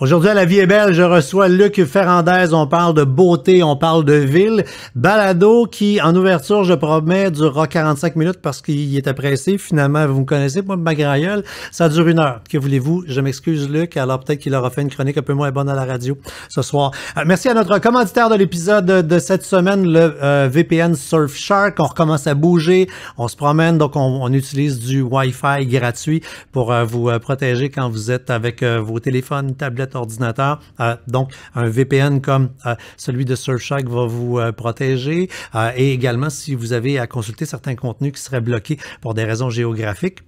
Aujourd'hui à La Vie est belle, je reçois Luc Ferrandez. On parle de beauté, on parle de ville. Balado qui, en ouverture, je promets, durera 45 minutes parce qu'il est apprécié. Finalement, vous me connaissez, moi, ma grailleule, ça dure une heure. Que voulez-vous? Je m'excuse, Luc. Alors peut-être qu'il aura fait une chronique un peu moins bonne à la radio ce soir. Euh, merci à notre commanditaire de l'épisode de cette semaine, le euh, VPN Surfshark. On recommence à bouger, on se promène, donc on, utilise du Wi-Fi gratuit pour euh, vous protéger quand vous êtes avec vos téléphones, tablettes, ordinateur. Euh, donc, un VPN comme euh, celui de Surfshark va vous euh, protéger. et également, si vous avez à consulter certains contenus qui seraient bloqués pour des raisons géographiques,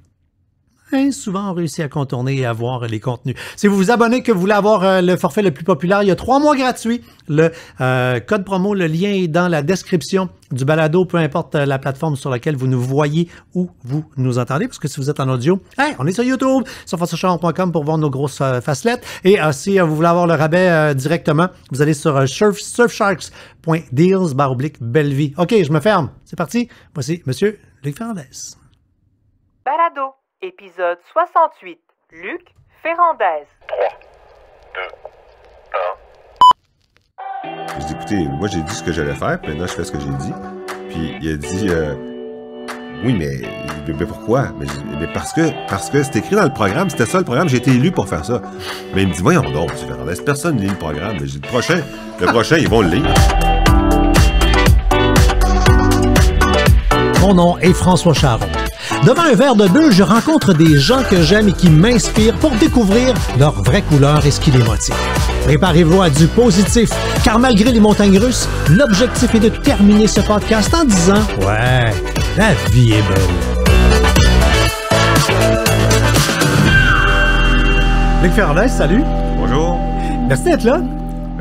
hein, souvent réussi à contourner et à voir les contenus. Si vous vous abonnez, que vous voulez avoir euh, le forfait le plus populaire, il y a trois mois gratuits. Le euh, code promo, le lien est dans la description du balado, peu importe euh, la plateforme sur laquelle vous nous voyez ou vous nous entendez, parce que si vous êtes en audio, hein, on est sur YouTube, sur fassechar.com pour voir nos grosses facelettes. Et si vous voulez avoir le rabais directement, vous allez sur surf, surfsharks.deals Bellevie. OK, je me ferme. C'est parti. Voici Monsieur Luc Fernandez. Balado. Épisode 68. Luc Ferrandez. 3, 2, 1. J'ai dit, écoutez, moi j'ai dit ce que j'allais faire, puis maintenant je fais ce que j'ai dit. Puis il a dit, euh, oui, mais, mais pourquoi? Mais, parce que parce que c'est écrit dans le programme, c'était ça le programme, j'ai été élu pour faire ça. Mais il me dit, voyons donc, Ferrandez, personne ne lit le programme. le prochain, le prochain, ils vont le lire. Mon nom est François Charon. Devant un verre de bulle, je rencontre des gens que j'aime et qui m'inspirent pour découvrir leur vraie couleur et ce qui les motive. Préparez-vous à du positif, car malgré les montagnes russes, l'objectif est de terminer ce podcast en disant Ouais, la vie est belle. Luc salut. Bonjour. Merci d'être là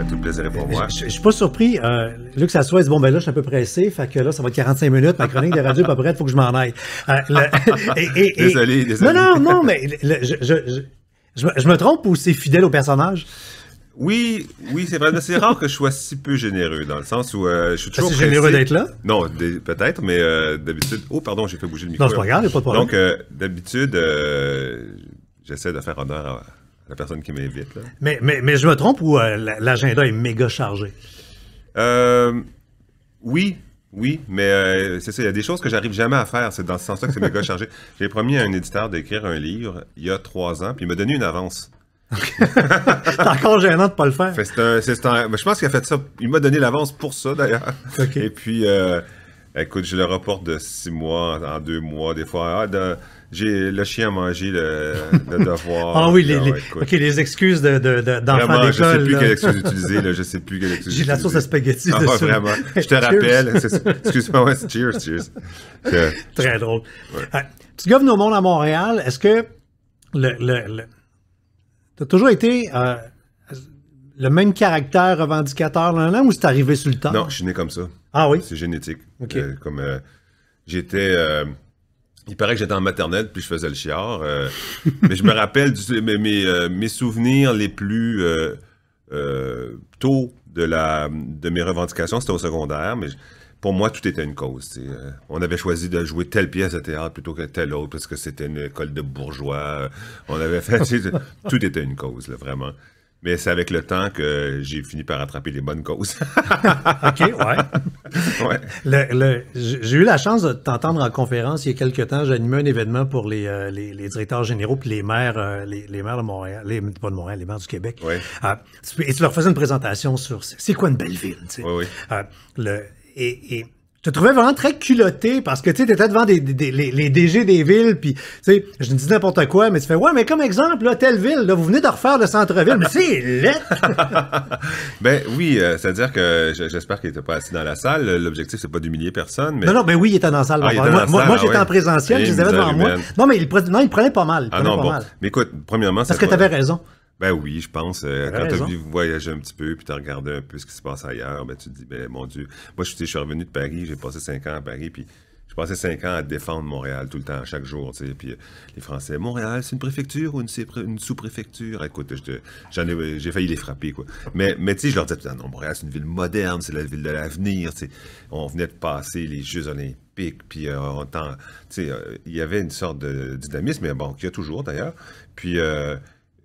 tout le plaisir est pour moi. Je, ne suis pas surpris. Euh, que ça dit Bon, ben là, je suis un peu pressé. Fait que là, ça va être 45 minutes. Ma chronique de radio est pas prête. Faut que je m'en aille. Euh, désolé, désolé. Non, non, non, mais je, me trompe ou c'est fidèle au personnage oui, oui, c'est vrai. C'est rare que je sois si peu généreux, dans le sens où euh, je suis toujours. C'est généreux d'être là? Non, peut-être, mais euh, d'habitude. Oh, pardon, j'ai fait bouger le micro. Non, c'est pas grave, pas de problème. Donc, d'habitude, j'essaie de faire honneur à, la personne qui m'évite, Mais, mais, mais, je me trompe ou euh, l'agenda est méga chargé? Euh, oui, oui, mais euh, c'est ça. Il y a des choses que j'arrive jamais à faire. C'est dans ce sens-là que c'est méga chargé. J'ai promis à un éditeur d'écrire un livre il y a trois ans, puis il m'a donné une avance. c'est encore gênant de pas le faire. un, je pense qu'il a fait ça. Il m'a donné l'avance pour ça, d'ailleurs. Et puis, écoute, je le reporte de six mois en deux mois, des fois. Ah, j'ai le chien a mangé le, devoir. ah oui, les, ah les... les excuses d'enfants de, de, ne Je sais plus quelle excuse utiliser, je sais plus quelle excuse. J'ai la sauce à spaghetti ah, vraiment. Je te rappelle. Excuse-moi, cheers, cheers. Très drôle. Tu tu gouvernes au monde à Montréal. Est-ce que le, le, tu as toujours été euh, le même caractère revendicateur là, ou c'est arrivé sur le temps? Non, je suis né comme ça. Ah oui? C'est génétique. Euh, comme euh, j'étais il paraît que j'étais en maternelle, puis je faisais le chiard. Euh, mais je me rappelle euh, mes, souvenirs les plus euh, tôt de, la, de mes revendications, c'était au secondaire. Mais pour moi, tout était une cause. On avait choisi de jouer telle pièce de théâtre plutôt que telle autre, parce que c'était une école de bourgeois. On avait fait. tout était une cause, vraiment. Mais c'est avec le temps que j'ai fini par attraper les bonnes causes. OK, ouais. j'ai eu la chance de t'entendre en conférence il y a quelques temps. J'animais un événement pour euh, les, les, directeurs généraux puis les maires, euh, les, maires de Montréal, les, pas de Montréal, les maires du Québec. Ouais. Euh, et tu leur faisais une présentation sur c'est quoi une belle ville. Tu sais. le, et, et te trouvais vraiment très culotté parce que tu étais devant les, DG des villes, puis je dis n'importe quoi, mais tu fais Ouais, mais comme exemple, là, telle ville, vous venez de refaire le centre-ville, mais c'est laid Ben oui, euh, c'est-à-dire que j'espère qu'il n'était pas assis dans la salle. L'objectif, c'est pas d'humilier personne. Non, non, ben oui, il était dans la salle. Ah, moi, j'étais ah en présentiel, je les avais devant moi. Non, mais il, non, il prenait pas mal. Il ah pas mal. Mais écoute, premièrement, Parce que tu avais raison. Ben oui, je pense. Euh, quand tu as vu voyager un petit peu, puis tu regardé un peu ce qui se passe ailleurs, ben tu te dis, ben mon Dieu. Moi, je, suis revenu de Paris, j'ai passé cinq ans à Paris, puis je passais cinq ans à défendre Montréal tout le temps, chaque jour. Tu puis euh, les Français, Montréal, c'est une préfecture ou une, sous-préfecture? Écoute, j'ai failli les frapper, quoi. Mais, mais tu sais, je leur disais, non, Montréal, c'est une ville moderne, c'est la ville de l'avenir. On venait de passer les Jeux olympiques, puis euh, on il y avait une sorte de dynamisme, mais bon, qu'il y a toujours d'ailleurs. Puis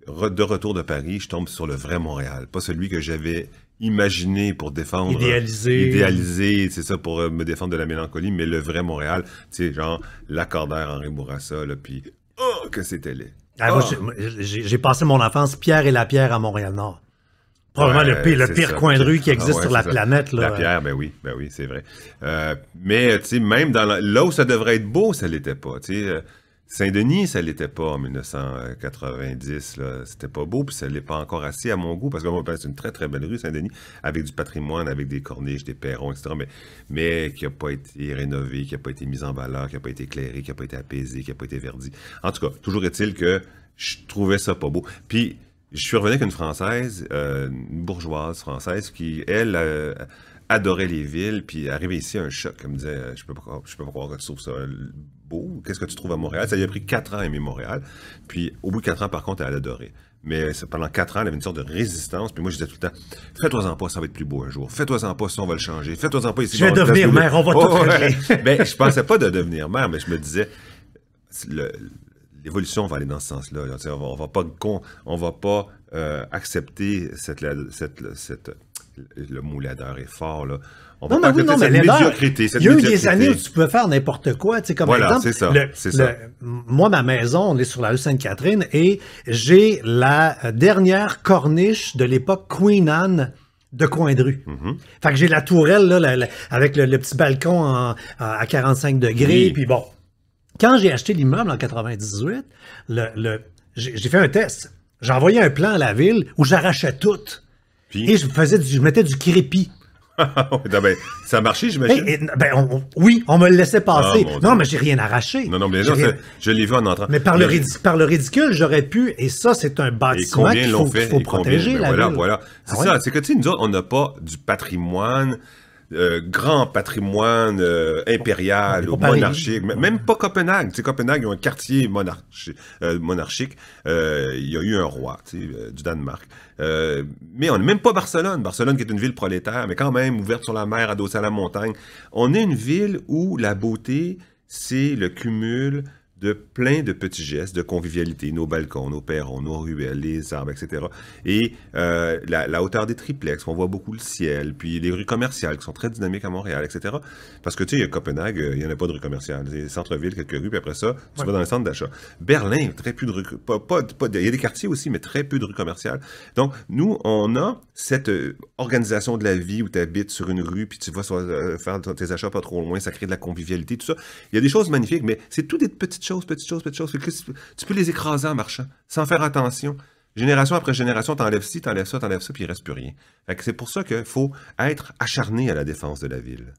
de retour de Paris, je tombe sur le vrai Montréal, pas celui que j'avais imaginé pour défendre. Idéalisé. Idéalisé, c'est ça, pour euh, me défendre de la mélancolie, mais le vrai Montréal, tu sais, genre l'accordaire Henri Bourassa, là, puis oh, que c'était laid. Ah, ah! J'ai passé mon enfance Pierre et la Pierre à Montréal-Nord. Probablement le pire, coin de rue qui ah, existe sur la planète. La pierre, ben oui, ben oui, c'est vrai. Euh, mais, tu sais, même dans là où ça devrait être beau, ça l'était pas. Tu sais, euh, Saint-Denis, ça l'était pas en 1990. C'était pas beau, puis ça l'est pas encore assez à mon goût, parce que ben, c'est une très très belle rue, Saint-Denis, avec du patrimoine, avec des corniches, des perrons, etc. Mais, mais qui a pas été rénové, qui a pas été mise en valeur, qui a pas été éclairée, qui a pas été apaisée, qui a pas été verdie. En tout cas, toujours est-il que je trouvais ça pas beau. Puis je suis revenu avec une Française, euh, une bourgeoise française, qui, elle, euh, adorait les villes, puis arrivait ici un choc, comme disait, je peux pas, je peux pas croire que ça qu'est-ce que tu trouves à Montréal? Ça lui a pris quatre ans à aimer Montréal. Puis au bout de quatre ans, par contre, elle a adoré. Mais pendant quatre ans, elle avait une sorte de résistance. Puis moi, je disais tout le temps, fais-toi-en pas, ça va être plus beau un jour. Fais-toi-en pas, ça, on va le changer. Fais-toi-en pas ici. Je vais devenir maire, mère, on va tout changer. » ben, je pensais pas de devenir mère, mais je me disais, l'évolution va aller dans ce sens-là. On ne va pas, on va pas euh, accepter cette, cette le mot est fort. Là. non, mais oui, non, mais médiocrité, Il y a eu des années où tu pouvais faire n'importe quoi. Tu sais, comme voilà, exemple, ça, ça. moi, ma maison, on est sur la rue Sainte-Catherine et j'ai la euh, dernière corniche de l'époque Queen Anne de coin mhm. Fait que j'ai la tourelle là, avec le, petit balcon à 45 degrés. Puis bon, quand j'ai acheté l'immeuble en 98, j'ai fait un test. J'ai envoyé un plan à la ville où j'arrachais tout. Et je faisais je mettais du crépi. ça a marché, j'imagine. ben, oui, on me le laissait passer. Ah, non, mais j'ai rien arraché. Non, non, mais je l'ai vu en entrant. Mais par, le, ridicule, j'aurais pu, et ça, c'est un bâtiment qu'il faut, protéger. Ben voilà, voilà. Ah c'est ça, c'est que, tu nous autres, on n'a pas du patrimoine euh, grand patrimoine euh, impérial ou monarchique, même pas Copenhague. Copenhague, Copenhague, y a un quartier euh, monarchique. il y a eu un roi du Danemark. mais on n'est même pas Barcelone. Barcelone qui est une ville prolétaire, mais quand même ouverte sur la mer, adossée à la montagne. On est une ville où la beauté, c'est le cumul de plein de petits gestes de convivialité, nos balcons, nos perrons, nos ruelles, les arbres, etc. Et euh, la, hauteur des triplex, on voit beaucoup le ciel, puis les rues commerciales qui sont très dynamiques à Montréal, etc. Parce que tu sais, Copenhague, euh, il n'y en a pas de rue commerciale. Les centres-villes, quelques rues, puis après ça, tu vas dans le centre d'achat. Berlin, très peu de rues, pas, pas, il y a des quartiers aussi, mais très peu de rues commerciales. Donc, nous, on a cette euh, organisation de la vie où tu habites sur une rue, puis tu vas faire tes achats pas trop loin, ça crée de la convivialité, tout ça. Il y a des choses magnifiques, mais c'est tout des petites choses petites choses, petites choses, Que Tu peux les écraser en marchant, sans faire attention. Génération après génération, t'enlèves ci, t'enlèves ça, t'enlèves ça, puis il reste plus rien. c'est pour ça qu'il faut être acharné à la défense de la ville.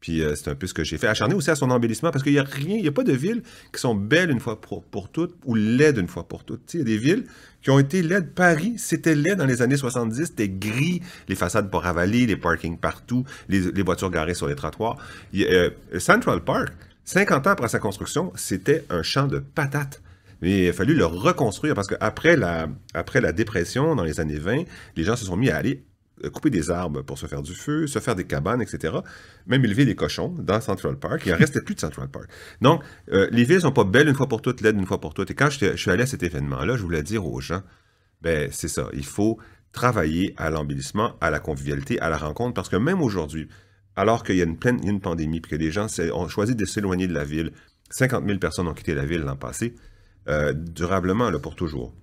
Puis euh, c'est un peu ce que j'ai fait. Acharné aussi à son embellissement, parce qu'il n'y a rien, il n'y a pas de villes qui sont belles une fois pour, toutes ou laides une fois pour toutes. Il y a des villes qui ont été laides. Paris, c'était laid dans les années 70, c'était gris, les façades pour avaler les parkings partout, les, voitures garées sur les trottoirs. Euh, Central Park, 50 ans après sa construction, c'était un champ de patates. Mais il a fallu le reconstruire parce qu'après la, après la dépression, dans les années 20, les gens se sont mis à aller euh, couper des arbres pour se faire du feu, se faire des cabanes, etc. Même élever des cochons dans Central Park. Il en restait plus de Central Park. Donc, euh, les villes ne sont pas belles une fois pour toutes, laides une fois pour toutes. Et quand je, suis allé à cet événement-là, je voulais dire aux gens, ben c'est ça, il faut travailler à l'embellissement, à la convivialité, à la rencontre, parce que même aujourd'hui, alors qu'il y a une, pleine, une pandémie, puis que les gens ont choisi de s'éloigner de la ville. 50 000 personnes ont quitté la ville l'an passé, euh, durablement, là, pour toujours.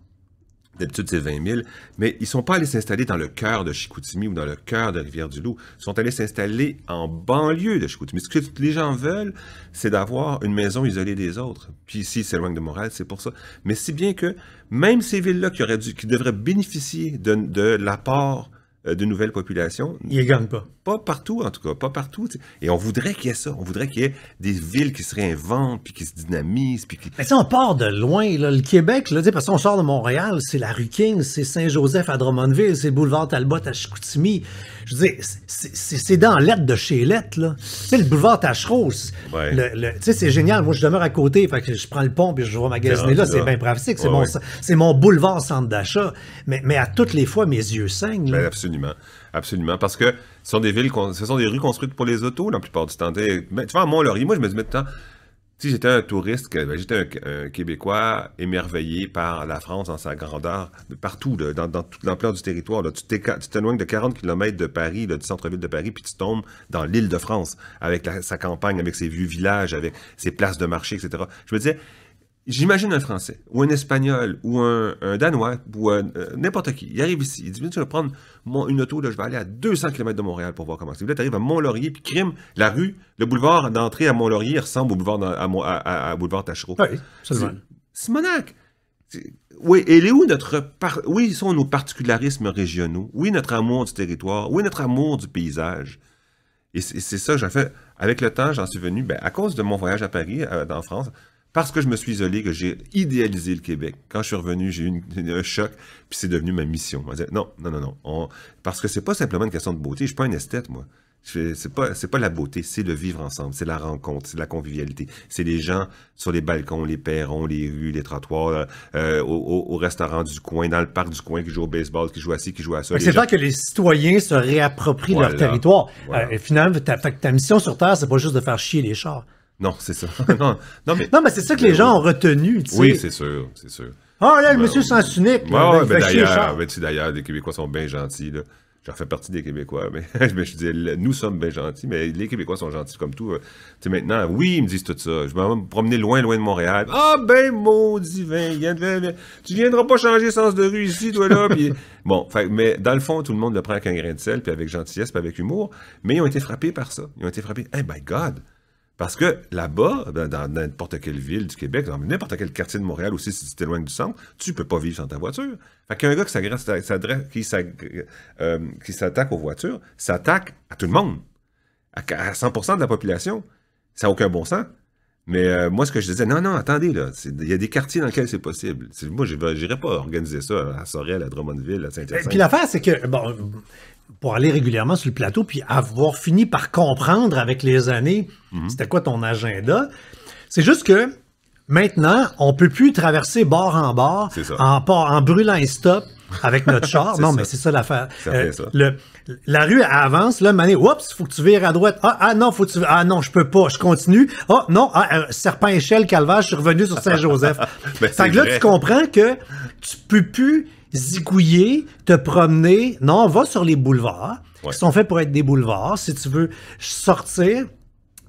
D'habitude, c'est 20 000, mais ils ne sont pas allés s'installer dans le cœur de Chicoutimi ou dans le cœur de Rivière-du-Loup. Ils sont allés s'installer en banlieue de Chicoutimi. Ce que les gens veulent, c'est d'avoir une maison isolée des autres. Puis ici, c'est loin de Montréal, c'est pour ça. Mais si bien que même ces villes-là qui, auraient dû, qui devraient bénéficier de, de l'apport euh, de nouvelles populations... Ils ne gagnent pas. Pas partout, en tout cas, pas partout. Et on voudrait qu'il y ait ça. On voudrait qu'il y ait des villes qui se réinventent, puis qui se dynamisent. Puis Mais ça, on part de loin. Le Québec, là, parce qu'on sort de Montréal, c'est la rue King, c'est Saint-Joseph à Drummondville, c'est boulevard Talbot à Chicoutimi. Je veux dire, c'est dans l'aide de chez C'est là. le boulevard à tu sais, c'est génial. Moi, je demeure à côté, que je prends le pont, puis je vais magasiner là. C'est bien pratique. C'est mon, boulevard centre d'achat. Mais, mais à toutes les fois, mes yeux saignent. Ben, absolument. Absolument, parce que ce sont des villes, ce sont des rues construites pour les autos la plupart du temps. Tu ben, vois, à Mont-Laurier, moi je me dis maintenant, si j'étais un touriste, ben, j'étais un, Québécois émerveillé par la France dans sa grandeur, partout, dans, toute l'ampleur du territoire. Tu t'éloignes de 40 km de Paris, du centre-ville de Paris, puis tu tombes dans l'île de France, avec sa campagne, avec ses vieux villages, avec ses places de marché, etc. Je me disais, J'imagine un Français, ou un Espagnol, ou un, Danois, ou euh, n'importe qui. Il arrive ici, il dit, je prendre une auto, là, je vais aller à 200 km de Montréal pour voir comment c'est. Là, tu arrives à Mont-Laurier, puis crime, la rue, le boulevard d'entrée à Mont-Laurier ressemble au boulevard, à, à, à, boulevard Tachereau. Oui, Simonac! Oui, et est où notre... Oui, sont nos particularismes régionaux. Oui, notre amour du territoire. Oui, notre amour du paysage. Et c'est ça, j'ai fait. Avec le temps, j'en suis venu, ben, à cause de mon voyage à Paris, euh, dans France, parce que je me suis isolé, que j'ai idéalisé le Québec. Quand je suis revenu, j'ai eu un choc, puis c'est devenu ma mission. Moi, non, non, non, non. parce que c'est pas simplement une question de beauté. Je suis pas un esthète, moi. C'est pas, pas la beauté, c'est le vivre ensemble, c'est la rencontre, c'est la convivialité, c'est les gens sur les balcons, les perrons, les rues, les trottoirs, euh, euh, au, restaurant du coin, dans le parc du coin, qui joue au baseball, qui joue à ci, qui joue à ça. C'est vrai que les citoyens se réapproprient leur territoire. Euh, et finalement, ta, ta, mission sur Terre, c'est pas juste de faire chier les chars. Non, c'est ça. non, mais, non, mais c'est ça que les gens ont retenu. Oui, c'est sûr, c'est sûr. Ah là, le monsieur sans unique. Ben, ben, d'ailleurs, les Québécois sont bien gentils. J'en fais partie des Québécois, mais je disais, nous sommes bien gentils, mais les Québécois sont gentils comme tout. Euh. Tu maintenant, oui, ils me disent tout ça. Je me promener loin, loin de Montréal. Ah ben, maudit tu viendras pas changer sens de rue ici, toi là. bon, mais dans le fond, tout le monde le prend avec un grain de sel, puis avec gentillesse, puis avec humour. Mais ils ont été frappés par ça. Ils ont été frappés. Hey, eh, my God! Parce que là-bas, ben, dans n'importe quelle ville du Québec, dans n'importe quel quartier de Montréal aussi, si tu t'éloignes du centre, tu ne peux pas vivre sans ta voiture. Fait qu'un gars qui s'attaque aux voitures, s'attaque à tout le monde, à 100% de la population. Ça n'a aucun bon sens. Mais euh, moi, ce que je disais, non, non, attendez, là, il y a des quartiers dans lesquels c'est possible. Moi, je n'irais pas organiser ça à Sorel, à Drummondville, à saint Et Puis l'affaire, c'est que, pour aller régulièrement sur le plateau, puis avoir fini par comprendre avec les années mhm. c'était quoi ton agenda. C'est juste que maintenant, on ne peut plus traverser bord en bord en, en brûlant et stop avec notre char. non, mais c'est ça l'affaire. Euh, la rue avance, là, mané, oups, faut que tu vires à droite. Ah, ah, non, faut que tu Ah non, je peux pas, je continue. Ah non, ah, euh, serpent échelle, Calvage, je suis revenu sur Saint-Joseph. Ben, fait que là, tu comprends que tu peux plus zigouiller, te promener. Non, on va sur les boulevards, Ils qui sont faits pour être des boulevards. Si tu veux sortir,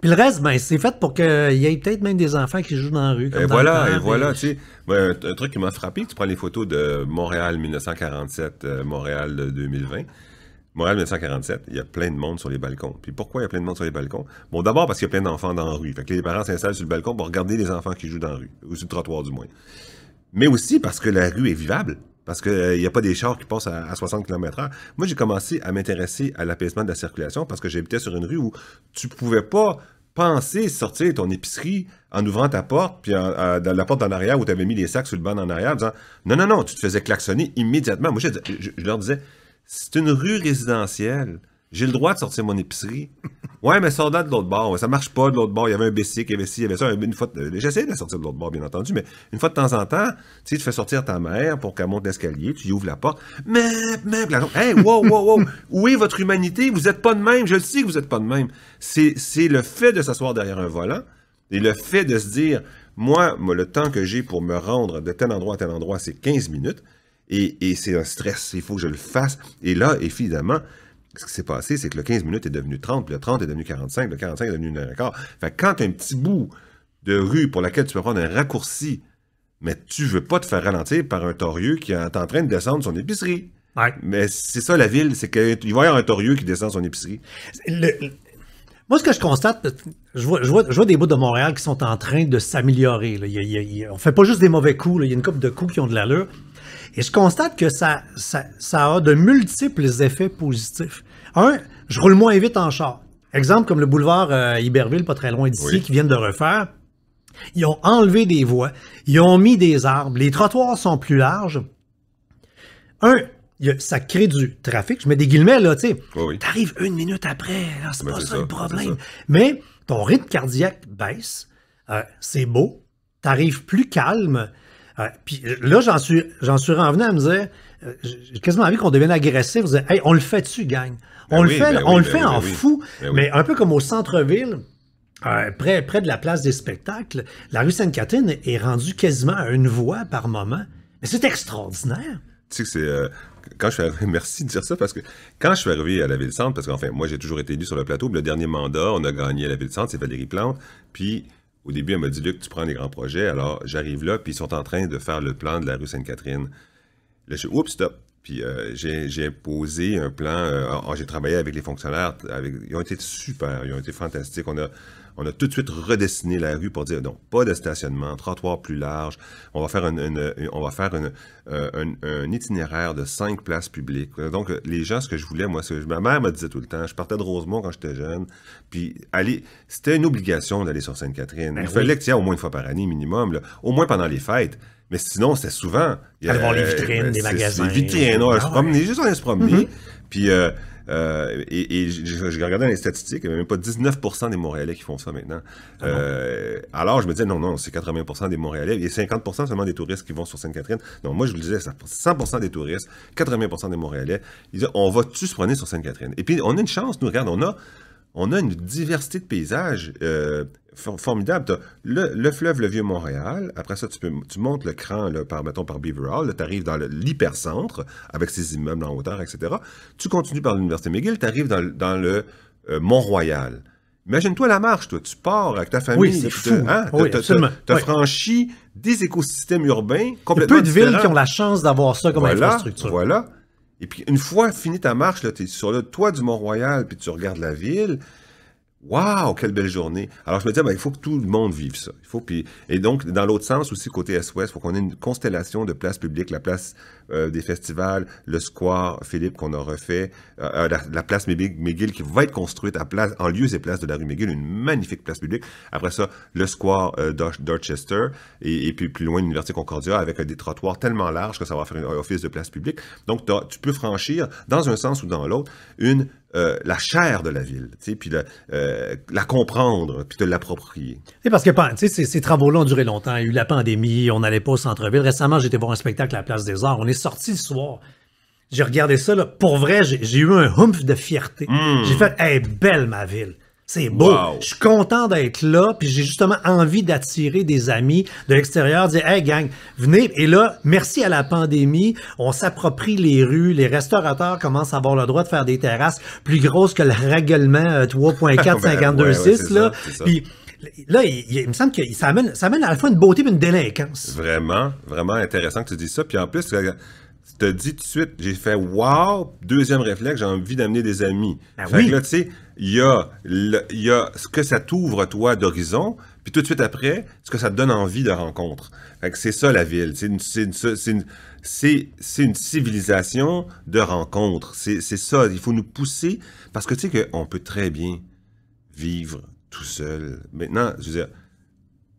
puis le reste, ben, c'est fait pour qu'il y ait peut-être même des enfants qui jouent dans la rue. et voilà, et voilà. Tu sais, ben, un, truc qui m'a frappé, tu prends les photos de Montréal 1947, euh, Montréal 2020. Montréal 1947, il y a plein de monde sur les balcons. Puis pourquoi il y a plein de monde sur les balcons? Bon, d'abord parce qu'il y a plein d'enfants dans la rue. Fait que les parents s'installent sur le balcon pour regarder les enfants qui jouent dans la rue, ou sur le trottoir du moins. Mais aussi parce que la rue est vivable. Parce qu'il n'y euh, a pas des chars qui passent à, 60 km/h. Moi, j'ai commencé à m'intéresser à l'apaisement de la circulation parce que j'habitais sur une rue où tu ne pouvais pas penser sortir ton épicerie en ouvrant ta porte, puis euh, la porte en arrière où tu avais mis les sacs sur le banc en arrière, en disant Non, non, non, tu te faisais klaxonner immédiatement. Moi, je leur disais C'est une rue résidentielle. J'ai le droit de sortir mon épicerie. Ouais, mais sors de l'autre bord. Ça marche pas de l'autre bord. Il y avait un baissier, il y avait ci, il y avait ça. Une fois, de... j'essaie de sortir de l'autre bord, bien entendu, mais une fois de temps en temps, tu sais, tu fais sortir ta mère pour qu'elle monte l'escalier, tu lui ouvres la porte. Mais, mais, la... hey, wow, wow, wow. Où est votre humanité? Vous êtes pas de même. Je le sais que vous êtes pas de même. C'est, c'est le fait de s'asseoir derrière un volant et le fait de se dire, moi, le temps que j'ai pour me rendre de tel endroit à tel endroit, c'est 15 minutes. Et, et c'est un stress, il faut que je le fasse. Et là, évidemment, ce qui s'est passé, c'est que le 15 minutes est devenu 30, le 30 est devenu 45, le 45 est devenu une heure Fait que quand as un petit bout de rue pour laquelle tu peux prendre un raccourci, mais tu veux pas te faire ralentir par un torieux qui est en train de descendre son épicerie. Mais c'est ça la ville, c'est qu'il va y avoir un torieux qui descend son épicerie. Le, moi, ce que je constate, je vois, des bouts de Montréal qui sont en train de s'améliorer. On fait pas juste des mauvais coups. Il y a une couple de coups qui ont de l'allure. Et je constate que ça, a de multiples effets positifs. Un, je roule moins vite en char. Exemple comme le boulevard euh, Iberville, pas très loin d'ici, qu'ils qui viennent de refaire. Ils ont enlevé des voies, ils ont mis des arbres, les trottoirs sont plus larges. Un, ça crée du trafic. Je mets des guillemets, là, tu sais. T'arrives une minute après, c'est pas ça, le problème. Mais ton rythme cardiaque baisse, euh, c'est beau, t'arrives plus calme. Euh, puis euh, là, j'en suis, j'en suis à me dire, j'ai quasiment envie qu'on devienne agressif. on le fait dessus, gang. Ben on le fait, ben on le ben fait en fou, mais un peu comme au centre-ville. près, près de la place des spectacles, la rue Sainte-Catherine est rendue quasiment à une voix par moment. Mais c'est extraordinaire tu sais, que c'est. Euh, quand je suis merci de dire ça, parce que quand je suis arrivé à la Ville-Centre, parce qu'enfin, moi, j'ai toujours été élu sur le plateau, le dernier mandat, on a gagné à la Ville-Centre, c'est Valérie Plante. Puis, au début, elle m'a dit, Luc, tu prends les grands projets. Alors, j'arrive là, puis ils sont en train de faire le plan de la rue Sainte-Catherine. Là, je oups, stop. Puis, euh, j'ai posé un plan. Euh, ah, j'ai travaillé avec les fonctionnaires. ils ont été super, ils ont été fantastiques. On a on a tout de suite redessiné la rue pour dire non, pas de stationnement, trottoir plus large. On va faire, on va faire euh, un, itinéraire de cinq places publiques. Euh, donc, les gens, ce que je voulais, moi, c'est... ma mère me disait tout le temps, je partais de Rosemont quand j'étais jeune, puis aller, c'était une obligation d'aller sur Sainte-Catherine. Ben il fallait que tu y au moins une fois par année minimum, au moins pendant les fêtes. Mais sinon, c'est souvent. Il voir les vitrines euh, des ben, magasins. vitrines, on se ah juste on se promener. Mm-hmm. Puis euh, et, et regardais dans les statistiques, il n'y avait même pas 19% des Montréalais qui font ça maintenant. Ah euh, alors je me disais, non, non, c'est 80% des Montréalais il y a 50% seulement des touristes qui vont sur Sainte-Catherine. Non, moi je vous le disais, 100% des touristes, 80% des Montréalais, ils disaient, on va-tu se promener sur Sainte-Catherine? Et puis on a une chance, nous, regarde, on a on a une diversité de paysages euh, formidable. le, fleuve, le Vieux-Montréal. Après ça, tu, peux, tu montes le cran, par, mettons, par Beaver Hall. Tu arrives dans l'hypercentre, avec ses immeubles en hauteur, etc. Tu continues par l'Université McGill, tu arrives dans, le euh, Mont-Royal. Imagine-toi la marche, toi. Tu pars avec ta famille. Hein? Oui, c'est fou. tu as, franchi des écosystèmes urbains complètement Il y a peu de villes qui ont la chance d'avoir ça comme infrastructure. Voilà. Et puis, une fois fini ta marche, tu es sur le toit du Mont-Royal, puis tu regardes la ville. Waouh, quelle belle journée. Alors, je me disais, ben, il faut que tout le monde vive ça. Il faut, puis, et donc, dans l'autre sens aussi, côté SOS, il faut qu'on ait une constellation de places publiques, la place euh, des festivals, le square Philippe qu'on a refait, euh, euh, la, place McGill qui va être construite à place, en lieu et place de la rue McGill, une magnifique place publique. Après ça, le square Dorchester et, puis plus loin l'Université Concordia avec des trottoirs tellement larges que ça va faire un office de place publique. Donc tu peux franchir dans un sens ou dans l'autre une la chair de la ville, puis la comprendre, puis te l'approprier. Parce que ces, ces travaux-là ont duré longtemps. Il y a eu la pandémie, on n'allait pas au centre-ville. Récemment, j'étais voir un spectacle à la Place des Arts. On est sorti le soir. J'ai regardé ça, là. Pour vrai, j'ai eu un hump de fierté. Hmm. J'ai fait, hey, belle ma ville. C'est beau. Je suis content d'être là, puis j'ai justement envie d'attirer des amis de l'extérieur, dire Hey gang, venez. Et là, merci à la pandémie, on s'approprie les rues, les restaurateurs commencent à avoir le droit de faire des terrasses plus grosses que le règlement 3.4526. Euh, ben là. puis là, il, me semble que ça amène, à la fois une beauté et une délinquance. Vraiment, vraiment intéressant que tu dis ça. Puis en plus, tu te dis tout de suite, j'ai fait wow, deuxième réflexe, j'ai envie d'amener des amis. Ben là, tu sais, il y, a ce que ça t'ouvre, toi, d'horizon, puis tout de suite après, ce que ça te donne envie de rencontre. c'est ça, la ville. C'est une, une, une, civilisation de rencontre. C'est ça. Il faut nous pousser parce que tu sais qu'on peut très bien vivre tout seul. Maintenant, je veux dire,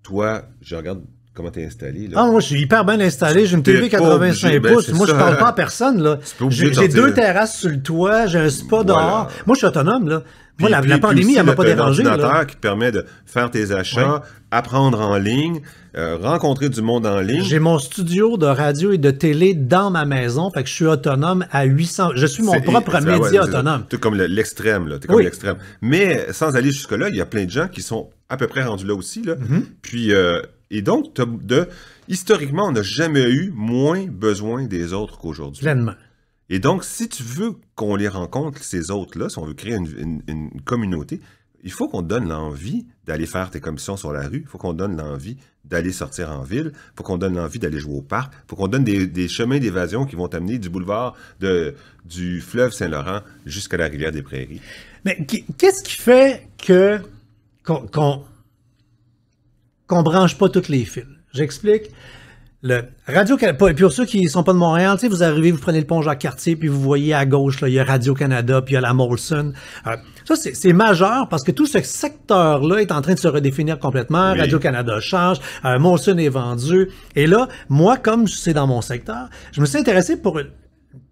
toi, je regarde Comment t'es installé? Là? Ah, moi, je suis hyper bien installé. J'ai une TV 85 ben, pouces. Moi, je parle pas à personne. là. J'ai deux terrasses sur le toit. J'ai un spa dehors. Moi, je suis autonome. là. moi, la, pandémie, elle m'a pas dérangé. Un ordinateur qui permet de faire tes achats, apprendre en ligne, euh, rencontrer du monde en ligne. J'ai mon studio de radio et de télé dans ma maison, fait que je suis autonome à 800. Je suis mon propre média autonome. Tu comme l'extrême, là. T'es comme l'extrême. Mais sans aller jusque-là, il y a plein de gens qui sont à peu près rendus là aussi, là. Mm-hmm. Puis euh, et donc, historiquement, on n'a jamais eu moins besoin des autres qu'aujourd'hui. Pleinement. Et donc, si tu veux qu'on les rencontre, ces autres-là, si on veut créer une, communauté, il faut qu'on donne l'envie d'aller faire tes commissions sur la rue, il faut qu'on donne l'envie d'aller sortir en ville, il faut qu'on donne l'envie d'aller jouer au parc, il faut qu'on donne des, chemins d'évasion qui vont t'amener du boulevard du fleuve Saint-Laurent jusqu'à la rivière des Prairies. Mais qu'est-ce qui fait que qu'on qu'on branche pas toutes les fils. J'explique. Le Radio Canada, pour ceux qui ne sont pas de Montréal, vous arrivez, vous prenez le pont Jacques-Cartier, puis vous voyez à gauche, il y a Radio-Canada, puis il y a la Molson. Euh, ça, c'est majeur parce que tout ce secteur-là est en train de se redéfinir complètement. Radio-Canada change, euh, Molson est vendu. Et là, moi, comme c'est dans mon secteur, je me suis intéressé pour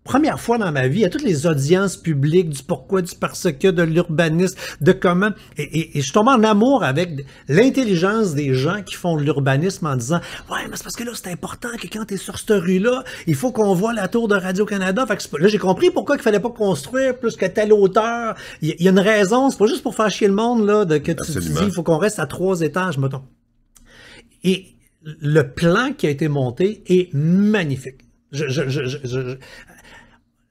première fois dans ma vie à toutes les audiences publiques du pourquoi, du parce que, de l'urbanisme, de comment. Et, et, et, je tombe en amour avec l'intelligence des gens qui font de l'urbanisme en disant Ouais, mais c'est parce que là, c'est important que quand tu es sur cette rue-là, il faut qu'on voit la tour de Radio-Canada. Fait que là, j'ai compris pourquoi il fallait pas construire plus que telle hauteur. Il y, a une raison, c'est pas juste pour faire chier le monde, là, de, que tu dis il faut qu'on reste à trois étages, mettons. Et le plan qui a été monté est magnifique. Je, je, je,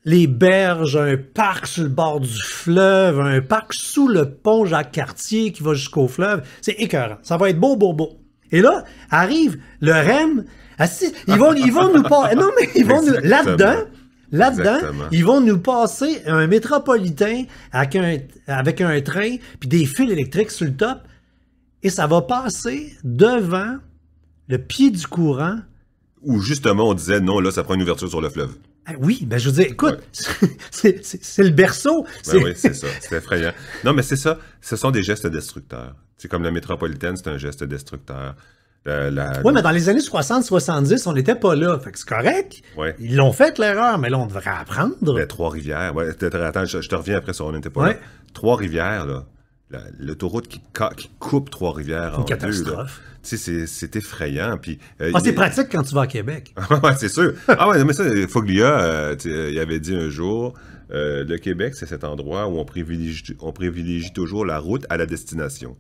les berges, un parc sur le bord du fleuve, un parc sous le pont Jacques-Cartier qui va jusqu'au fleuve. C'est écœurant. Ça va être beau, beau, beau. Et là, arrive le REM. Ah, ils, vont, nous passer. Non, mais ils vont Là-dedans, là-dedans, ils vont nous passer un métropolitain avec un, train, puis des fils électriques sur le top. Et ça va passer devant le pied du courant. Où justement, on disait non, là, ça prend une ouverture sur le fleuve. Ah oui, ben je veux dire, écoute, c'est le berceau. Ben oui, c'est ça, c'est effrayant. Non, mais c'est ça, ce sont des gestes destructeurs. C'est comme la métropolitaine, c'est un geste destructeur. oui, mais dans les années 60-70, on n'était pas là. Fait c'est correct. Ils l'ont fait, l'erreur, mais là, on devrait apprendre. Ben, Trois-Rivières. attends, je, te reviens après ça, on n'était pas là. Trois-Rivières, là l'autoroute qui, coupe Trois-Rivières en catastrophe. deux. C'est effrayant. Puis, euh, ah, c'est pratique quand tu vas à Québec. c'est sûr. Ah ouais, mais ça, Foglia, il euh, avait dit un jour, euh, le Québec, c'est cet endroit où on privilégie, toujours la route à la destination.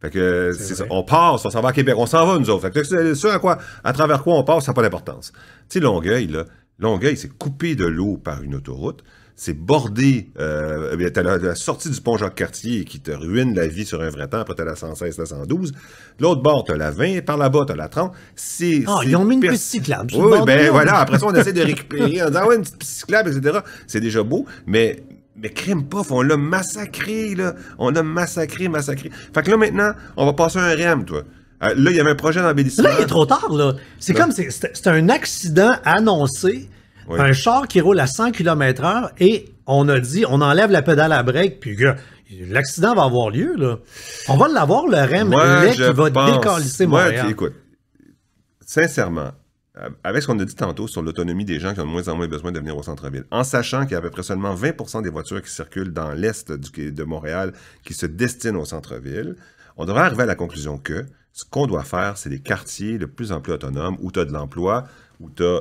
Fait que on passe, on s'en va à Québec, on s'en va nous autres. ce à quoi, à travers quoi on passe, ça n'a pas d'importance. Tu sais, Longueuil, Longueuil, c'est coupé de l'eau par une autoroute c'est bordé. Euh, eh t'as la, sortie du pont Jacques-Cartier qui te ruine la vie sur un vrai temps. Après, t'as la 116, la 112. L'autre bord, t'as la 20. Par là-bas, t'as la 30. C'est. Ah, ils ont mis une petite cyclable. Oui, oui ben voilà. Après ça, on essaie de récupérer en disant, ah, ouais, une petite cyclable, etc. C'est déjà beau, mais. Mais crime pof, on l'a massacré, là. On l'a massacré, massacré. Fait que là, maintenant, on va passer un REM, toi. Euh, là, il y avait un projet d'embellissement. Là, il est trop tard, là. C'est comme, c'est un accident annoncé un char qui roule à 100 km/h et on a dit, on enlève la pédale à break, puis l'accident va avoir lieu. Là. On va l'avoir, le REM Moi, qui va décalisser Montréal. écoute, sincèrement, avec ce qu'on a dit tantôt sur l'autonomie des gens qui ont de moins en moins besoin de venir au centre-ville, en sachant qu'il y a à peu près seulement 20 des voitures qui circulent dans l'est de Montréal qui se destinent au centre-ville, on devrait arriver à la conclusion que ce qu'on doit faire, c'est des quartiers de plus en plus autonomes où tu as de l'emploi, où tu as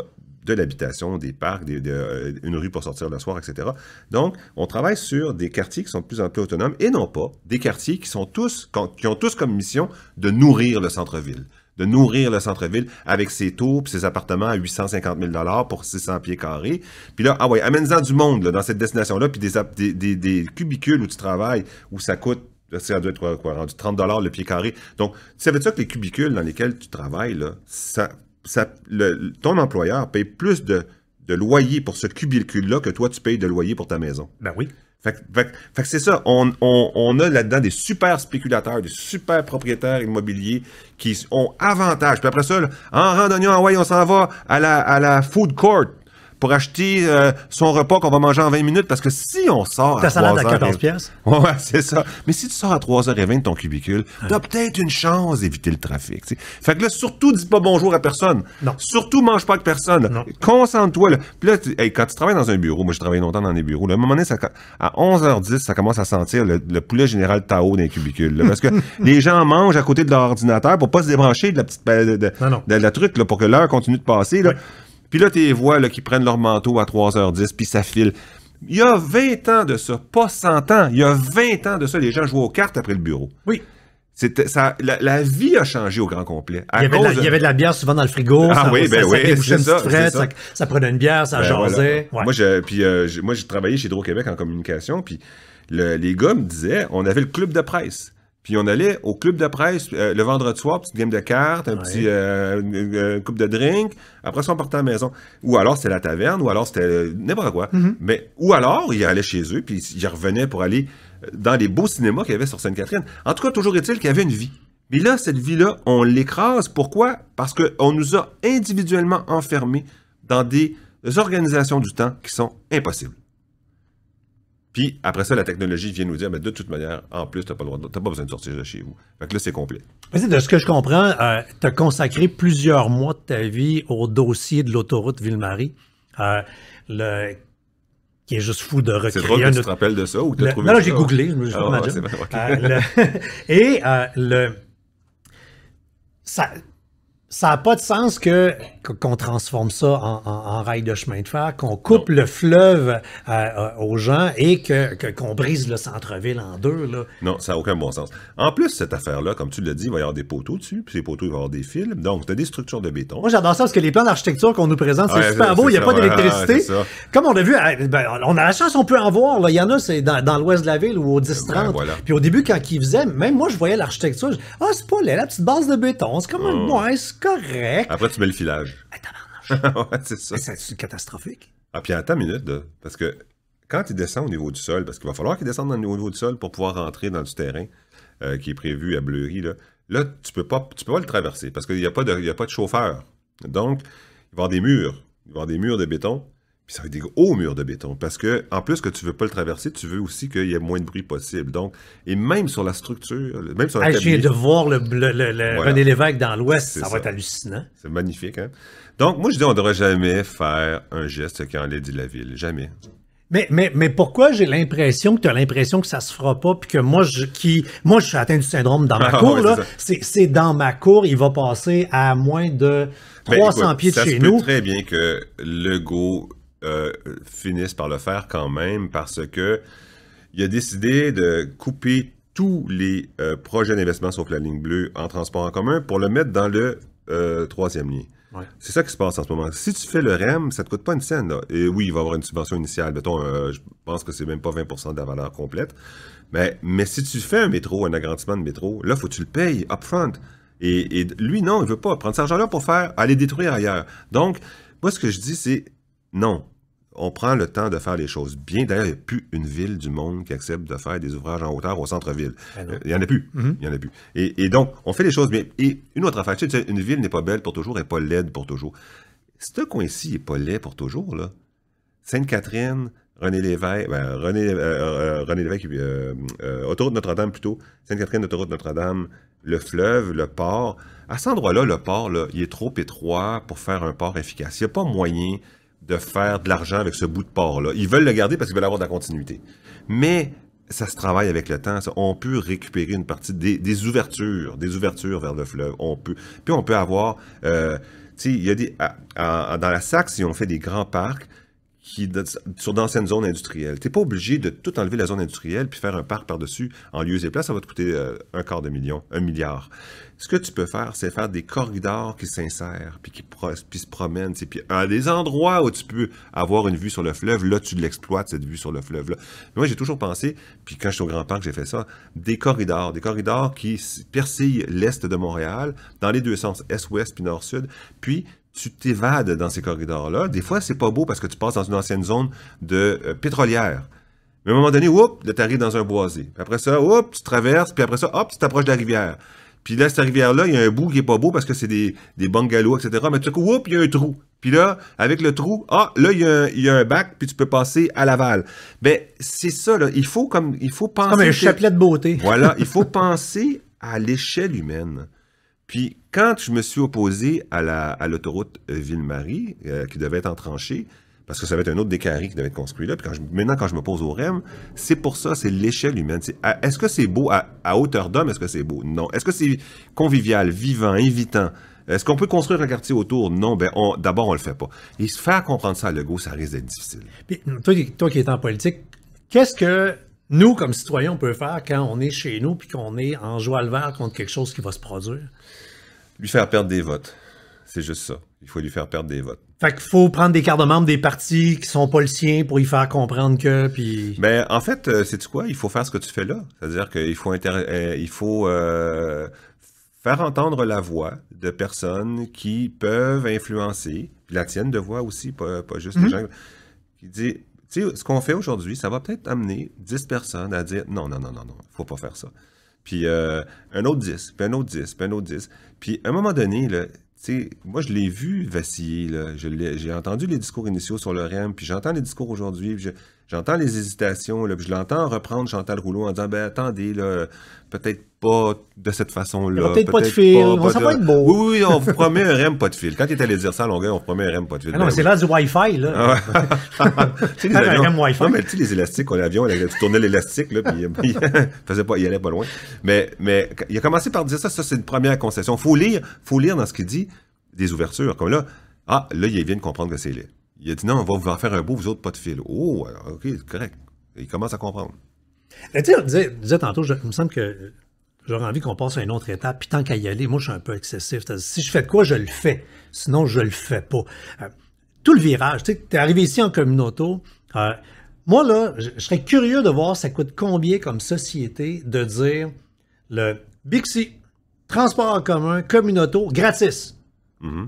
de l'habitation, des parcs, de, euh, une rue pour sortir le soir, etc. Donc, on travaille sur des quartiers qui sont de plus en plus autonomes et non pas des quartiers qui, sont tous, qui ont tous comme mission de nourrir le centre-ville de nourrir le centre-ville avec ses tours et ses appartements à 850 000 pour 600 pieds carrés. Puis là, ah ouais, amène-en du monde dans cette destination-là, puis des, des, cubicules où tu travailles, où ça coûte, ça doit être rendu 30 le pied carré. Donc, tu savais dire que les cubicules dans lesquels tu travailles, là, ça, ton employeur paye plus de, loyer pour ce cubicule-là que toi, tu payes de loyer pour ta maison. Ben oui. Fait, que c'est ça, on, a là-dedans des super spéculateurs, des super propriétaires immobiliers qui ont avantage. Puis après ça, en randonnant en way, on s'en va à la, à la food court pour acheter euh, son repas qu'on va manger en 20 minutes parce que si on sort Ta à salade 3 à 14 Ouais, c'est ça. Mais si tu sors à 3h20 de ton cubicule, t'as ah. peut-être une chance d'éviter le trafic. Fait que là, surtout, dis pas bonjour à personne. Non. Surtout, mange pas avec personne. Concentre-toi. Là. Puis là, quand tu travailles dans un bureau, moi, je travaille longtemps dans des bureaux, là, à un moment donné, à 11h10, ça commence à sentir le, poulet général Tao dans d'un là, parce que les gens mangent à côté de leur ordinateur pour pas se débrancher de la petite ben, de, de, de, la truc là, pour que l'heure continue de passer. Là. Puis là, tu les vois là, qui prennent leur manteau à 3h10, puis ça file. Il y a 20 ans de ça, pas 100 ans, il y a 20 ans de ça, les gens jouaient aux cartes après le bureau. Oui. Ça, la, vie a changé au grand complet. Il y, avait de la, bière souvent dans le frigo. Ah ça, oui, ben ça, oui, ça, ça, ça. prenait une bière, ça ben jasait. Euh, moi, j'ai, travaillé chez Hydro-Québec en communication, puis les gars me disaient, on avait le club de presse. Puis on allait au club de presse euh, le vendredi soir, petite game de cartes, un petite petit euh, coupe de drink. Après ça, on partait à la maison. Ou alors c'était la taverne, ou alors c'était n'importe quoi. Mm-hmm. Mais ou alors ils allaient chez eux, puis ils revenaient pour aller dans les beaux cinémas qu'il y avait sur Sainte-Catherine. En tout cas, toujours est-il qu'il y avait une vie. Mais là, cette vie-là, on l'écrase. Pourquoi? Parce qu'on nous a individuellement enfermés dans des organisations du temps qui sont impossibles. Puis après ça, la technologie vient nous dire, mais de toute manière, en plus, tu n'as pas, besoin de sortir de chez vous. Fait que là, c'est complet. de ce que je comprends, euh, tu as consacré plusieurs mois de ta vie au dossier de l'autoroute Ville-Marie. Euh, qui est juste fou de recréer. C'est drôle que tu te rappelles de ça ou que tu trouvé Non, j'ai googlé. Je Et le... ça n'a pas de sens que qu'on transforme ça en, en, rail de chemin de fer, qu'on coupe le fleuve euh, euh, aux gens et qu'on que, brise le centre-ville en deux. Là. Non, ça n'a aucun bon sens. En plus, cette affaire-là, comme tu l'as dit, il va y avoir des poteaux dessus, puis ces poteaux, il va y avoir des fils. Donc, tu as des structures de béton. Moi, j'adore ça parce que les plans d'architecture qu'on nous présente, c'est super beau, il n'y a pas d'électricité. Ah, comme on a vu, ben, on a la chance, on peut en voir. Il y en a, c'est dans, l'ouest de la ville ou au 10-30. Puis au début, quand ils faisaient, même moi, je voyais l'architecture, ah, c'est pas la petite base de béton, c'est comme un moins oh. correct. Après, tu mets le filage. Ah, c'est C'est catastrophique. Ah, puis attends une minute, parce que quand il descend au niveau du sol, parce qu'il va falloir qu'il descende au niveau du sol pour pouvoir rentrer dans le terrain euh, qui est prévu à Bleury, là, là tu peux pas, tu peux pas le traverser parce qu'il n'y a, pas de, a pas de chauffeur. Donc, il va y avoir des murs. Il va avoir des murs de béton. Puis ça va être des hauts murs de béton. Parce que, en plus que tu ne veux pas le traverser, tu veux aussi qu'il y ait moins de bruit possible. Donc, et même sur la structure, même sur la ah, Je de voir le, René Lévesque dans l'Ouest, ça, va être hallucinant. C'est magnifique, hein? Donc, moi, je dis, on ne devrait jamais faire un geste qui enlève la ville. Jamais. Mais, pourquoi j'ai l'impression que tu as l'impression que ça se fera pas, puis que moi, je, qui, moi, je suis atteint du syndrome dans ma ah, cour, là. C'est dans ma cour, il va passer à moins de 300 ben, pieds de chez nous. Ça très bien que le GO euh, finissent par le faire quand même parce que il a décidé de couper tous les euh, projets d'investissement sauf la ligne bleue en transport en commun pour le mettre dans le euh, troisième lien. C'est ça qui se passe en ce moment. Si tu fais le REM, ça ne te coûte pas une scène. Et oui, il va y avoir une subvention initiale. je pense que c'est même pas 20 de la valeur complète. Mais, mais si tu fais un métro, un agrandissement de métro, là, faut que tu le payes upfront. Et, et lui, non, il veut pas prendre cet argent-là pour faire aller détruire ailleurs. Donc, moi, ce que je dis, c'est non. On prend le temps de faire les choses bien. D'ailleurs, il n'y a plus une ville du monde qui accepte de faire des ouvrages en hauteur au centre-ville. il n'y en a plus. Il y en a plus. Mm-hmm. Et, donc, on fait les choses bien. Et une autre affaire, tu sais, une ville n'est pas belle pour toujours, et pas laide pour toujours. Ce coin-ci n'est pas laid pour toujours, là. Sainte-Catherine, René Lévesque, ben, René, euh, euh, René Lévesque, euh, Autoroute Notre-Dame plutôt, Sainte-Catherine, Autoroute Notre-Dame, le fleuve, le port. À cet endroit-là, le port, il est trop étroit pour faire un port efficace. Il n'y a pas moyen de faire de l'argent avec ce bout de port là Ils veulent le garder parce qu'ils veulent avoir de la continuité. Mais ça se travaille avec le temps. On peut récupérer une partie des, ouvertures, des ouvertures vers le fleuve. On peut, puis on peut avoir, euh, il y a des, dans la Saxe, ils ont fait des grands parcs qui sur d'anciennes zones industrielles. n'es pas obligé de tout enlever la zone industrielle puis faire un parc par-dessus en lieu et place. Ça va te coûter euh, un quart de million, un milliard ce que tu peux faire, c'est faire des corridors qui s'insèrent, puis qui, puis se promènent. Puis à des endroits où tu peux avoir une vue sur le fleuve, là, tu l'exploites, cette vue sur le fleuve-là. Moi, j'ai toujours pensé, puis quand je suis au Grand Parc, j'ai fait ça, des corridors, des corridors qui persillent l'est de Montréal, dans les deux sens, est-ouest puis nord-sud, puis tu t'évades dans ces corridors-là. Des fois, c'est pas beau parce que tu passes dans une ancienne zone de euh, pétrolière. Mais à un moment donné, oups, tu arrives dans un boisé. après ça, oups, tu traverses, puis après ça, hop, tu t'approches de la rivière. Puis là, cette rivière-là, il y a un bout qui n'est pas beau parce que c'est des, des bungalows, etc. Mais tu sais, il y a un trou. Puis là, avec le trou, ah, là, il y, a un, bac, puis tu peux passer à l'aval. Ben, c'est ça, là. Il faut, comme, il faut penser... Comme un chapelet de beauté. voilà, il faut penser à l'échelle humaine. Puis quand je me suis opposé à l'autoroute la, à euh, Ville-Marie, euh, qui devait être en tranchée, parce que ça va être un autre décarré qui doit être construit là. Puis maintenant, quand je me pose au REM, c'est pour ça, c'est l'échelle humaine. Est-ce que c'est beau à, hauteur d'homme? Est-ce que c'est beau? Non. Est-ce que c'est convivial, vivant, invitant? Est-ce qu'on peut construire un quartier autour? Non, ben d'abord, on le fait pas. Et se faire comprendre ça à Legault, ça risque d'être difficile. Puis, toi, qui es en politique, qu'est-ce que nous, comme citoyens, on peut faire quand on est chez nous puis qu'on est en joie le vert contre quelque chose qui va se produire? Lui faire perdre des votes. C'est juste ça. Il faut lui faire perdre des votes. Fait qu'il faut prendre des cartes de membres des partis qui sont pas le sien pour y faire comprendre que. Puis... Ben, en fait, euh, sais-tu quoi? Il faut faire ce que tu fais là. C'est-à-dire qu'il faut, euh, il faut euh, faire entendre la voix de personnes qui peuvent influencer, puis la tienne de voix aussi, pas, juste les mhm. gens qui disent. Tu sais, ce qu'on fait aujourd'hui, ça va peut-être amener 10 personnes à dire non, non, non, non, non, faut pas faire ça. Puis un autre 10, puis un autre 10, puis un autre 10. Puis à un moment donné, là, moi, je l'ai vu vaciller. J'ai entendu les discours initiaux sur le REM, puis j'entends les discours aujourd'hui. Je, J'entends les hésitations, là, puis je l'entends reprendre Chantal Rouleau en disant ben attendez, peut-être pas de cette façon-là. Peut-être pas de fil, ça va être beau. Oui, oui, on vous promet un REM pas de fil. Quand il est allé dire ça à longueur on vous promet un REM pas de fil. Ah non, ben c'est là du Wi-Fi, là. Ah c'est là un REM Wi-Fi. Non, mais tu sais, les élastiques, on avion, tu tournais l'élastique, là, puis il, faisait pas, il allait pas loin. Mais, mais il a commencé par dire ça, ça c'est une première concession. Faut lire, faut lire dans ce qu'il dit des ouvertures. Comme là, ah, là, il vient de comprendre que c'est laid. Il a dit non, on va vous en faire un beau, vous autres, pas de fil. Oh, euh, OK, correct. Il commence à comprendre. Tu tantôt, il me semble que j'aurais envie qu'on passe à une autre étape. Puis tant qu'à y aller, moi, je suis un peu excessif. Si je fais quoi, je le fais. Sinon, je le fais pas. Euh, tout le virage, tu sais, tu es arrivé ici en communauté. Euh, moi, là, je, serais curieux de voir ça coûte combien comme société de dire le Bixi, transport en commun, communauté, gratis. Mm-hmm.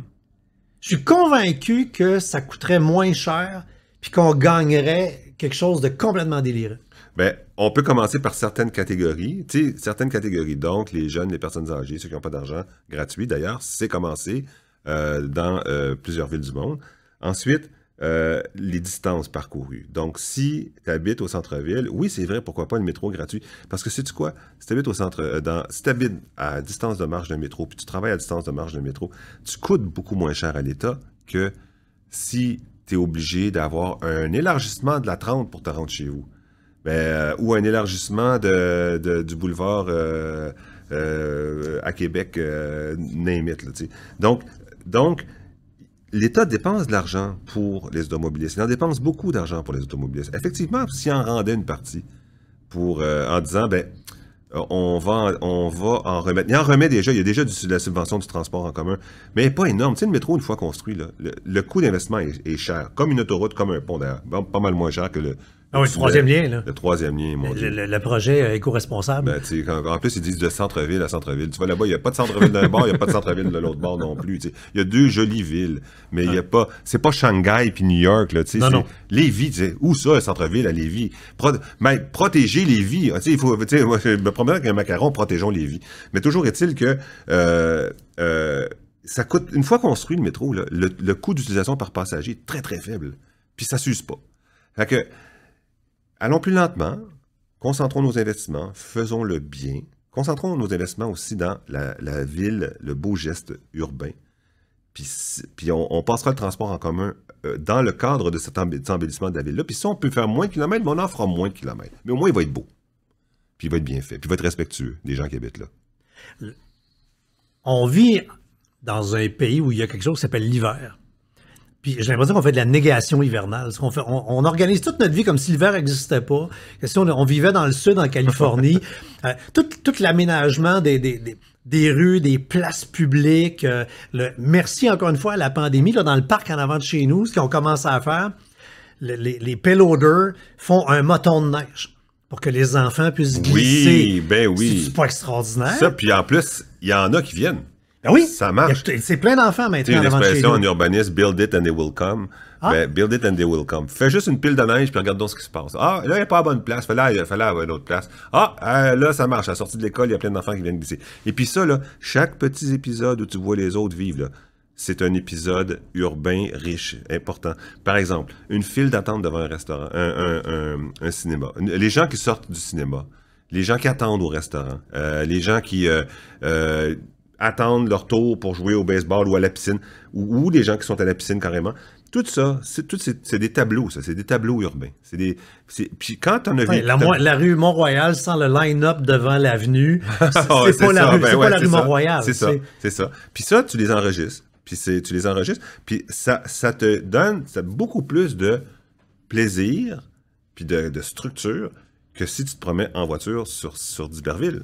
Je suis convaincu que ça coûterait moins cher puis qu'on gagnerait quelque chose de complètement délirant. Bien, on peut commencer par certaines catégories. Tu sais, certaines catégories, donc les jeunes, les personnes âgées, ceux qui n'ont pas d'argent gratuit. D'ailleurs, c'est commencé euh, dans euh, plusieurs villes du monde. Ensuite, euh, les distances parcourues. Donc, si tu habites au centre-ville, oui, c'est vrai, pourquoi pas le métro gratuit? Parce que sais-tu quoi? Si tu habites au centre, euh, à distance de marche d'un métro, puis tu travailles à distance de marche d'un métro, tu coûtes beaucoup moins cher à l'État que si tu es obligé d'avoir un élargissement de la 30 pour te rendre chez vous. Ben, euh, ou un élargissement du boulevard à Québec, name it, Donc, donc, L'État dépense de l'argent pour les automobilistes. Il en dépense beaucoup d'argent pour les automobilistes. Effectivement, s'il en rendait une partie pour, euh, en disant, ben, euh, on va, on va en remettre. Il en remet déjà, il y a déjà de la subvention du transport en commun, mais pas énorme. Tu sais, le métro, une fois construit, le, coût d'investissement est, est, cher, comme une autoroute, comme un pont d'air, pas mal moins cher que le, ah le troisième lien, là. Le troisième lien, mon Dieu. Le, projet euh, éco-responsable. Ben, en, plus, ils disent de centre-ville à centre-ville. Tu vois, là-bas, il n'y a pas de centre-ville d'un bord, il n'y a pas de centre-ville de l'autre bord non plus. Il y a deux jolies villes, mais il n'y a pas... C'est pas Shanghai puis New York, là, tu sais. Lévis, tu sais. Où ça, le centre-ville à Lévis? mais protéger Lévis. Ah, tu sais, il faut... Tu sais, moi, je me promets un macaron, protégeons Lévis. Mais toujours est-il que... Euh, euh, ça coûte... Une fois construit le métro, là, le, coût d'utilisation par passager est très, très faible. Puis ça s'use pas. Fait que Allons plus lentement, concentrons nos investissements, faisons le bien, concentrons nos investissements aussi dans la, ville, le beau geste urbain, puis, puis on, passera le transport en commun euh, dans le cadre de cet embellissement de la ville-là. Puis si on peut faire moins de kilomètres, ben, on en fera moins de kilomètres. Mais au moins, il va être beau. Puis il va être bien fait. Puis il va être respectueux des gens qui habitent là. On vit dans un pays où il y a quelque chose qui s'appelle l'hiver. Puis j'ai l'impression qu'on fait de la négation hivernale. On, organise toute notre vie comme si l'hiver n'existait pas. Si on, vivait dans le sud, en Californie, euh, tout, l'aménagement des, rues, des places publiques. Euh, merci encore une fois à la pandémie. dans le parc en avant de chez nous, ce qu'on commence à faire, les, les payloaders font un moton de neige pour que les enfants puissent glisser. Oui, ben oui. C'est pas extraordinaire. Ça, puis en plus, il y en a qui viennent. Ah oui. Ça marche. C'est plein d'enfants maintenant. C'est une expression en urbaniste, build it and they will come. Ah. Ben, build it and they will come. Fais juste une pile de neige puis regarde donc ce qui se passe. Ah, là, il n'y a pas la bonne place. là, il fallait avoir une autre place. Ah, euh, là, ça marche. À la sortie de l'école, il y a plein d'enfants qui viennent glisser. Et puis ça, là, chaque petit épisode où tu vois les autres vivre, c'est un épisode urbain riche, important. Par exemple, une file d'attente devant un restaurant, un, cinéma. Les gens qui sortent du cinéma, les gens qui attendent au restaurant, euh, les gens qui... Euh, attendre leur tour pour jouer au baseball ou à la piscine, ou, les des gens qui sont à la piscine carrément. Tout ça, c'est tout c'est des tableaux, ça, c'est des tableaux urbains. C'est des puis quand on la, rue Mont-Royal sans le line-up devant l'avenue, ah c'est pas, la rue, ben Mont-Royal. C'est ça, c'est ça. Puis ça, tu les enregistres, puis tu les enregistres, puis ça, ça te donne ça, beaucoup plus de plaisir puis de, structure que si tu te promets en voiture sur, sur Diberville.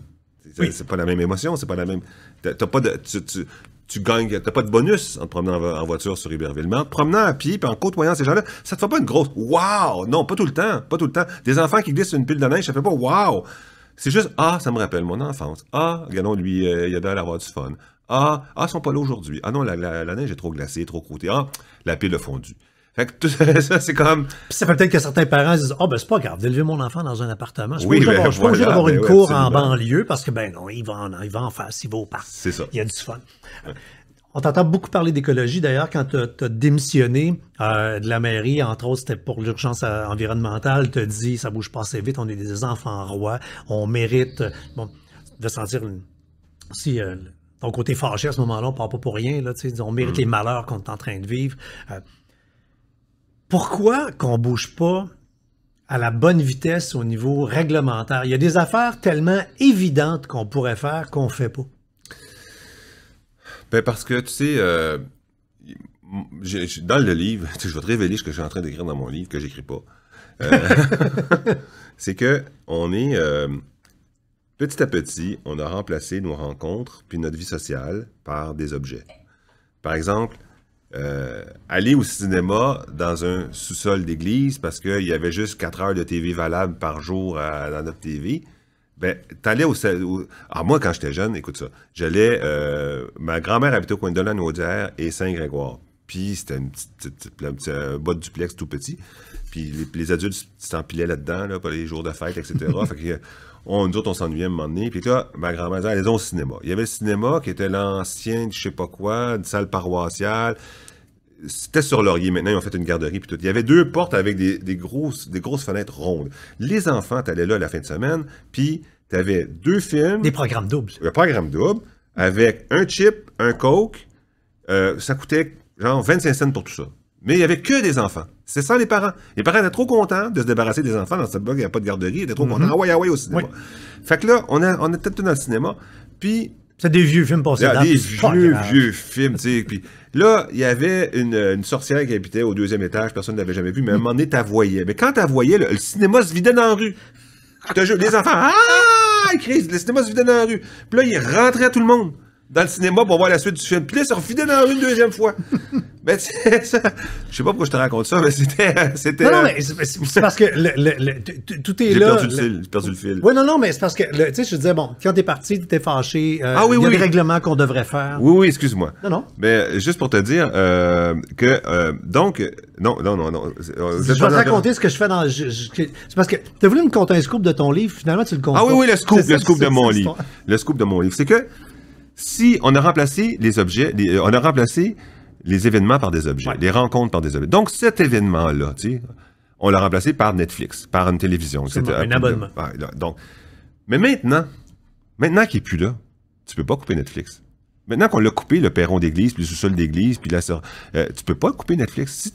C'est pas la même émotion, c'est pas la même. T'as pas de, tu, gagnes, pas de bonus en te promenant en voiture sur Iberville. Mais en promenant à pied, puis en côtoyant ces gens-là, ça te fait pas une grosse Waouh! Non, pas tout le temps, pas tout le temps. Des enfants qui glissent une pile de neige, ça fait pas Waouh! C'est juste Ah, ça me rappelle mon enfance. Ah, regardons, lui, euh, il a de du fun. Ah, ah, ils sont pas là aujourd'hui. Ah non, la, neige est trop glacée, trop croûtée. Ah, la pile a fondu. ça, c'est comme. Puis ça peut-être que certains parents disent Ah, oh, ben, c'est pas grave d'élever mon enfant dans un appartement. Je oui, ben, suis pas obligé d'avoir une cour en banlieue parce que, ben non, il va en, il en face, il va au parc. C'est ça. Il y a du fun. On t'entend beaucoup parler d'écologie. D'ailleurs, quand tu as, démissionné euh, de la mairie, entre autres, c'était pour l'urgence euh, environnementale, tu as dit ça bouge pas assez vite, on est des enfants rois, on mérite euh, bon, de sentir si ton côté fâché à ce moment-là, on parle pas pour rien. Là, on mérite mm. les malheurs qu'on est en train de vivre pourquoi qu'on bouge pas à la bonne vitesse au niveau réglementaire? Il y a des affaires tellement évidentes qu'on pourrait faire qu'on fait pas. Ben, parce que, tu sais, euh, dans le livre, je vais te révéler ce que je suis en train d'écrire dans mon livre, que j'écris pas. Euh, c'est que on est euh, petit à petit, on a remplacé nos rencontres puis notre vie sociale par des objets. Par exemple, euh, aller au cinéma dans un sous-sol d'église parce qu'il y avait juste 4 heures de TV valable par jour à, dans notre TV. Ben, t'allais au, au, Alors, ah, moi, quand j'étais jeune, écoute ça, j'allais. Euh, ma grand-mère habitait au coin de Lanaudière et Saint-Grégoire. Puis c'était une petite, un bas de duplex tout petit. Puis les, adultes s'empilaient là-dedans, là, pour les jours de fête, etc. fait que, on, nous autres, on s'ennuyait à un moment donné. Puis là, ma grand-mère disait, allez au cinéma. Il y avait le cinéma qui était l'ancien, je sais pas quoi, une salle paroissiale c'était sur Laurier maintenant, ils ont fait une garderie puis tout. Il y avait deux portes avec des, grosses, des grosses fenêtres rondes. Les enfants, tu allais là la fin de semaine, puis tu avais deux films. Des programmes doubles. Le programme double, avec un chip, un coke. Euh, ça coûtait genre 25 cents pour tout ça. Mais il n'y avait que des enfants. C'est ça les parents. Les parents étaient trop contents de se débarrasser des enfants dans cette bug il n'y a pas de garderie, ils étaient trop mm-hmm. contents. Ah ouais, ah ouais, au cinéma. Fait que là, on, est on était tout dans le cinéma, puis c'est des vieux films passés. des vieux, vieux films, tu sais. Puis là, il y avait une, sorcière qui habitait au deuxième étage, personne ne l'avait jamais vue, mais à un moment donné, t'as voyais. Mais quand t'as voyais, le, cinéma se vidait dans la rue. les enfants, ah, crise, le cinéma se vidait dans la rue. Puis là, il rentrait tout le monde dans le cinéma pour voir la suite du film. Puis là, ça se revidait dans la rue une deuxième fois. Mais ça, je sais pas pourquoi je te raconte ça, mais c'était. c'était non, non, mais euh, c'est parce que tout est là. J'ai perdu le fil. J'ai perdu le fil. Oui, non, non, mais c'est parce que, tu sais, je disais, bon, quand t'es parti, t'étais fâché. Euh, ah oui, il y a des règlements qu'on devrait faire. Oui, oui, excuse-moi. Non, non. Mais euh, juste pour te dire que, donc, non, non, non, non. Je vais te raconter ce que je fais dans. C'est parce que t'as voulu me conter un scoop de ton livre, finalement, tu le comptes. Ah oui, oui, le scoop, le scoop de mon livre. Le scoop de mon livre. C'est que si on a remplacé les objets, on a remplacé les événements par des objets, les rencontres par des objets. Donc, cet événement-là, tu on l'a remplacé par Netflix, par une télévision, etc. Un abonnement. Donc, mais maintenant, maintenant qu'il n'est plus là, tu peux pas couper Netflix. Maintenant qu'on l'a coupé, le perron d'église, puis le sous-sol d'église, puis la soeur, tu peux pas couper Netflix.